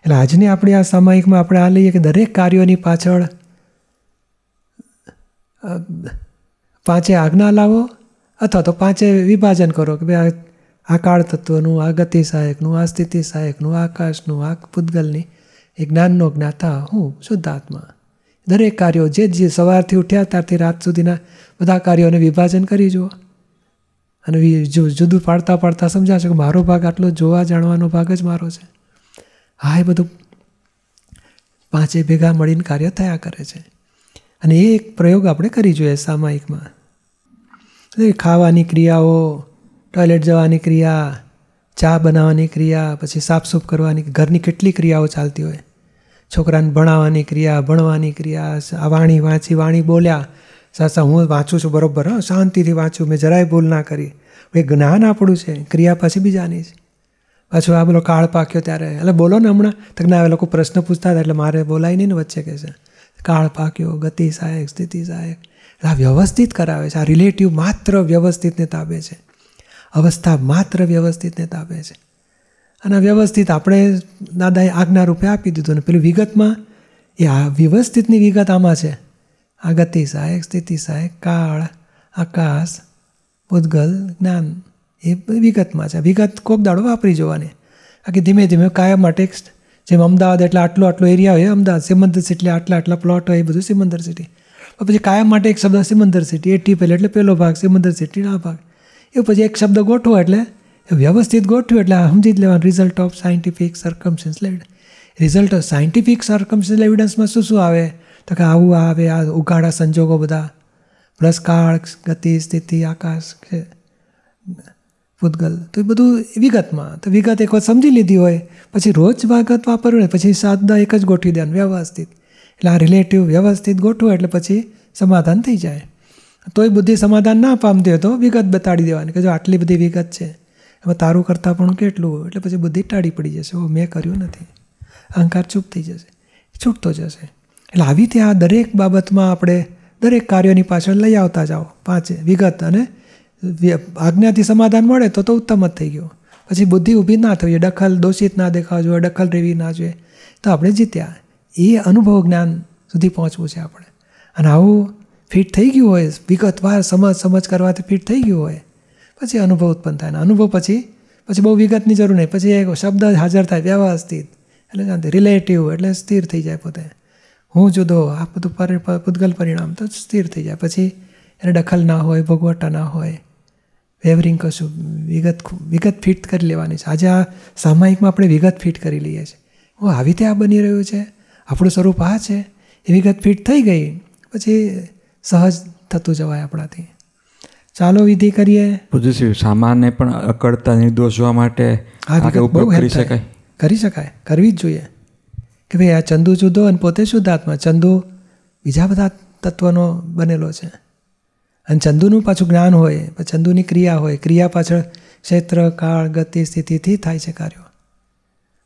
એટલે આજની આપણી આ સામાયિકમાં આપણે આ લઈએ કે દરેક કાર્યોની પાછળ પાંચે આજ્ઞા લાવો અથવા તો પાંચે વિભાજન કરો કે ભાઈ આ કાળ તત્વનું આ ગતિ સહાયકનું આ સ્થિતિ સહાયકનું આકાશનું આ પૂતગલની એ જ્ઞાનનો જ્ઞાતા હું શુદ્ધ આત્મા દરેક કાર્યો જે જે સવારથી ઉઠ્યા ત્યારથી રાત સુધીના બધા કાર્યોને વિભાજન કરી જુઓ અને જુદું પાડતા પાડતા સમજાશે કે મારો ભાગ આટલો જોવા જાણવાનો ભાગ જ મારો છે હા એ બધું પાંચે ભેગા મળીને કાર્ય થયા કરે છે અને એ એક પ્રયોગ આપણે કરી જોઈએ સામાયિકમાં ખાવાની ક્રિયાઓ ટોયલેટ જવાની ક્રિયા ચા બનાવવાની ક્રિયા પછી સાફસૂફ કરવાની ઘરની કેટલી ક્રિયાઓ ચાલતી હોય છોકરાને ભણાવવાની ક્રિયા ભણવાની ક્રિયા વાણી વાંચી વાણી બોલ્યા સાસા હું વાંચું છું બરાબર હા શાંતિથી વાંચું મેં જરાય ભૂલ ના કરી એ જ્ઞાન આપણું છે ક્રિયા પછી બીજાની છે પાછું આ બોલો કાળ પાક્યો ત્યારે એટલે બોલો ને હમણાં તક આવે લોકો પ્રશ્ન પૂછતા હતા એટલે મારે બોલાય નહીં ને વચ્ચે કહેશે કાળ પાક્યો ગતિ સહાયક સ્થિતિ સહાયક એટલે આ વ્યવસ્થિત કરાવે છે આ રિલેટિવ માત્ર વ્યવસ્થિતને તાબે છે અવસ્થા માત્ર વ્યવસ્થિતને તાબે છે અને વ્યવસ્થિત આપણે દાદાએ આજ્ઞા રૂપે આપી દીધું ને પેલું વિગતમાં એ આ વ્યવસ્થિતની વિગત આમાં છે આ ગતિ સહાયક સ્થિતિ સહાયક કાળ આકાશ ભૂતગલ જ્ઞાન એ વિગતમાં છે વિગત કોક દાડો વાપરી જોવાની બાકી ધીમે ધીમે કાયમ ટેક્સ્ટ જેમ અમદાવાદ એટલે આટલો આટલો એરિયા હોય અમદાવાદ સિમંદર સિટી આટલા આટલા પ્લોટ હોય એ બધું સિમંદર સિટી પછી કાયમ માટે એક શબ્દ સિમંદર સિટી એટી પહેલે એટલે પહેલો ભાગ સિમંદર સિટી આ ભાગ એ પછી એક શબ્દ ગોઠવો એટલે વ્યવસ્થિત ગોઠવ્યું એટલે સમજી જ લેવાનું રિઝલ્ટ ઓફ સાયન્ટિફિક સરકમસન્સ લેવડ રિઝલ્ટ ઓફ સાયન્ટિફિક સરકમસન્સ એવિડન્સમાં શું શું આવે તો કે આવું આવે આ ઉઘાડા સંજોગો બધા પ્લસ કાળ ગતિ સ્થિતિ આકાશ છે ભૂતગલ તો એ બધું વિગતમાં તો વિગત એક વખત સમજી લીધી હોય પછી રોજ ભાગત વાપરવું ને પછી સાદા એક જ ગોઠવી દેવાનું વ્યવસ્થિત એટલે આ રિલેટિવ વ્યવસ્થિત ગોઠવો એટલે પછી સમાધાન થઈ જાય તોય બુદ્ધિ સમાધાન ના પામતી હોય તો વિગત બતાડી દેવાની કે જો આટલી બધી વિગત છે એમાં તારું કરતાં પણ કેટલું એટલે પછી બુદ્ધિ ટાળી પડી જશે ઓ મેં કર્યું નથી અહંકાર ચૂપ થઈ જશે છૂટતો જશે એટલે આવી રીતે આ દરેક બાબતમાં આપણે દરેક કાર્યોની પાછળ લઈ આવતા જાઓ પાંચે વિગત અને આજ્ઞાથી સમાધાન મળે તો તો ઉત્તમ જ થઈ ગયું પછી બુદ્ધિ ઊભી ના થવી દખલ દોષિત ના દેખાવા જોઈએ દખલ રહેવી ના જોઈએ તો આપણે જીત્યા એ અનુભવ જ્ઞાન સુધી પહોંચવું છે આપણે અને આવું ફિટ થઈ ગયું હોય વિગતવાર સમજ સમજ કરવાથી ફિટ થઈ ગયું હોય પછી અનુભવ ઉત્પન્ન થાય અને અનુભવ પછી પછી બહુ વિગતની જરૂર નહીં પછી એક શબ્દ હાજર થાય વ્યવસ્થિત એટલે શાંતિ રિલેટિવ એટલે સ્થિર થઈ જાય પોતે હું જુદો આ બધું પર પૂતગલ પરિણામ તો સ્થિર થઈ જાય પછી એને ડખલ ના હોય ભોગવટા ના હોય વેવરિંગ કશું વિગત વિગત ફિટ કરી લેવાની છે આજે આ સામાયિકમાં આપણે વિગત ફિટ કરી લઈએ છીએ ઓ આવી રીતે આ બની રહ્યું છે આપણું સ્વરૂપ આ છે એ વિગત ફિટ થઈ ગઈ પછી સહજ થતું જવાય આપણાથી ચાલો વિધિ કરીએ પૂજ્યશ્રી સામાન્ય પણ અકળતા નિર્દોષ જોવા માટે કરી શકાય કરી શકાય કરવી જ જોઈએ કે ભાઈ આ ચંદુ જુદો અને પોતે શુદ્ધ આત્મા ચંદુ બીજા બધા તત્વનો બનેલો છે અને ચંદુનું પાછું જ્ઞાન હોય ચંદુની ક્રિયા હોય ક્રિયા પાછળ ક્ષેત્ર કાળ ગતિ સ્થિતિથી થાય છે કાર્યો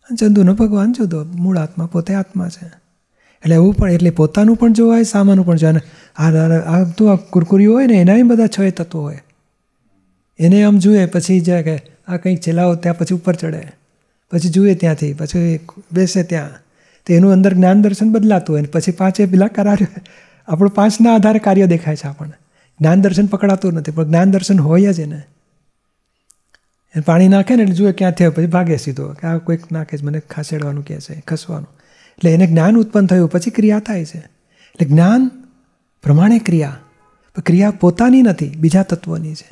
અને ચંદુનો ભગવાન જુદો મૂળ આત્મા પોતે આત્મા છે એટલે એવું પણ એટલે પોતાનું પણ જોવાય સામાનું પણ જોવાય અને આ તો કુરકુરીઓ હોય ને એનાય બધા છ તત્વો હોય એને આમ જુએ પછી જે કે આ કંઈક છેલ્લાઓ ત્યાં પછી ઉપર ચડે પછી જુએ ત્યાંથી પછી બેસે ત્યાં તો એનું અંદર જ્ઞાન દર્શન બદલાતું હોય ને પછી પાંચે પેલા કરાર આપણું પાંચના આધારે કાર્ય દેખાય છે આપણને જ્ઞાન દર્શન પકડાતું નથી પણ જ્ઞાન દર્શન હોય જ એને એને પાણી નાખે ને એટલે જુએ ક્યાં થયો પછી ભાગે સીધો કે આ કોઈક નાખે છે મને ખાસેડવાનું કહે છે ખસવાનું એટલે એને જ્ઞાન ઉત્પન્ન થયું પછી ક્રિયા થાય છે એટલે જ્ઞાન પ્રમાણે ક્રિયા ક્રિયા પોતાની નથી બીજા તત્વોની છે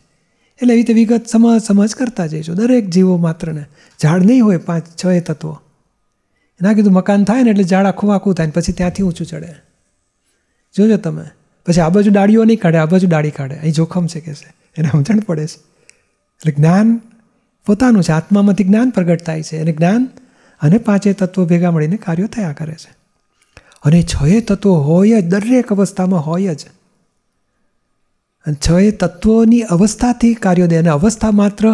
એટલે એવી રીતે વિગત સમજ સમજ કરતા જઈશું દરેક જીવો માત્રને ઝાડ નહીં હોય પાંચ છ એ તત્વો એના કીધું મકાન થાય ને એટલે ઝાડ આખું આખું થાય ને પછી ત્યાંથી ઊંચું ચડે જોજો તમે પછી આ બાજુ ડાળીઓ નહીં કાઢે આ બાજુ દાડી કાઢે અહીં જોખમ છે કે છે એને સમજણ પડે છે એટલે જ્ઞાન પોતાનું છે આત્મામાંથી જ્ઞાન પ્રગટ થાય છે અને જ્ઞાન અને પાંચે તત્વો ભેગા મળીને કાર્યો થયા કરે છે અને છએ તત્વો હોય જ દરેક અવસ્થામાં હોય જ અને છએ તત્વોની અવસ્થાથી કાર્યો દે અને અવસ્થા માત્ર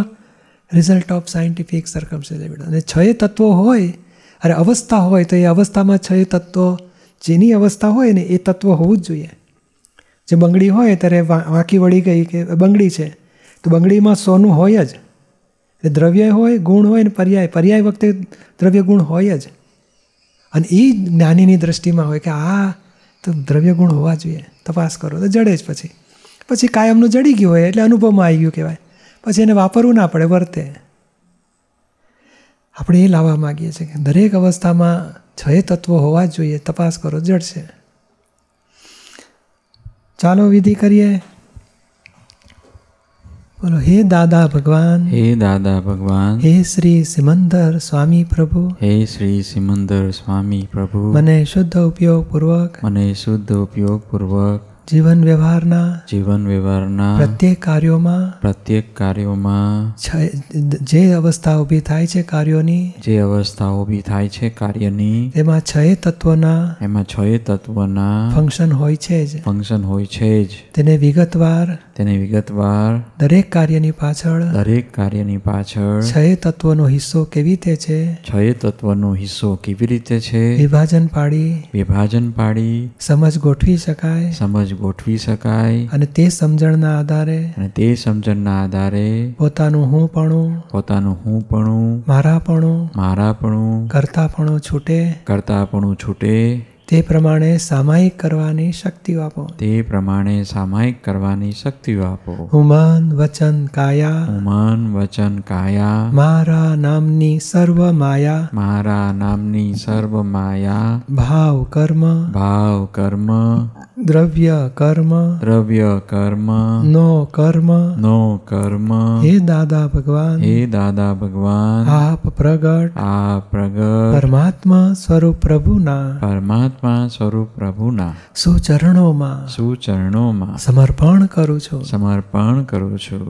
result of scientific circumstance evidence અને છએ તત્વો હોય અરે અવસ્થા હોય તો એ અવસ્થામાં છએ તત્વો જેની અવસ્થા હોય ને એ તત્વ હોવું જ જોઈએ જે બંગડી હોય ત્યારે વાંકી વળી ગઈ કે બંગડી છે તો બંગડીમાં સોનું હોય જ એટલે દ્રવ્ય હોય ગુણ હોય ને પર્યાય પર્યાય વખતે દ્રવ્ય ગુણ હોય જ અને એ જ્ઞાનીની દ્રષ્ટિમાં હોય કે આ તો દ્રવ્ય ગુણ હોવા જોઈએ તપાસ કરો તો જડે જ પછી પછી કાયમનું જડી ગયું હોય એટલે અનુભવમાં આવી ગયું કહેવાય પછી એને વાપરવું ના પડે વર્તે આપણે એ લાવવા માગીએ છીએ કે દરેક અવસ્થામાં છ તત્વો હોવા જ જોઈએ તપાસ કરો જડશે ચાલો વિધિ કરીએ બોલો હે દાદા ભગવાન હે દાદા ભગવાન હે શ્રી સિમંદર સ્વામી પ્રભુ હે શ્રી સિમંદર સ્વામી પ્રભુ મને શુદ્ધ ઉપયોગ પૂર્વક મને શુદ્ધ ઉપયોગ પૂર્વક જીવન વ્યવહારના જીવન વ્યવહારના પ્રત્યેક કાર્યોમાં પ્રત્યેક કાર્યોમાં જે અવસ્થા ઊભી થાય છે કાર્યોની જે અવસ્થા ઊભી થાય છે કાર્યની તેમાં છ તત્વના એમાં છ તત્વના ફંક્શન હોય છે જ ફંક્શન હોય છે જ તેને વિગતવાર તેને વિગતવાર દરેક કાર્યની પાછળ દરેક કાર્યની પાછળ છ તત્વનો હિસ્સો કેવી રીતે છે છ તત્વનો હિસ્સો કેવી રીતે છે વિભાજન પાડી વિભાજન પાડી સમજ ગોઠવી શકાય સમજ ગોઠવી શકાય અને તે સમજણના આધારે અને તે સમજણના આધારે પોતાનું હું પણ પોતાનું હું પણ મારા પણું મારા પણું કરતા પણું છૂટે કરતા પણું છૂટે તે પ્રમાણે સામાયિક કરવાની શક્તિ આપો તે પ્રમાણે સામાયિક કરવાની શક્તિઓ આપો હુમાન વચન કાયા હુમાન વચન કાયા મારા નામની સર્વ માયા મારા નામની સર્વ માયા ભાવ કર્મ ભાવ કર્મ દ્રવ્ય કર્મ દ્રવ્ય કર્મ નો કર્મ નો કર્મ હે દાદા ભગવાન હે દાદા ભગવાન આપ પ્રગટ આપ પ્રગટ પરમાત્મા સ્વરૂપ પ્રભુના પરમાત્મા પરમાત્મા સ્વરૂપ પ્રભુના સુચરણોમાં સુચરણોમાં સમર્પણ કરું છું સમર્પણ કરું છું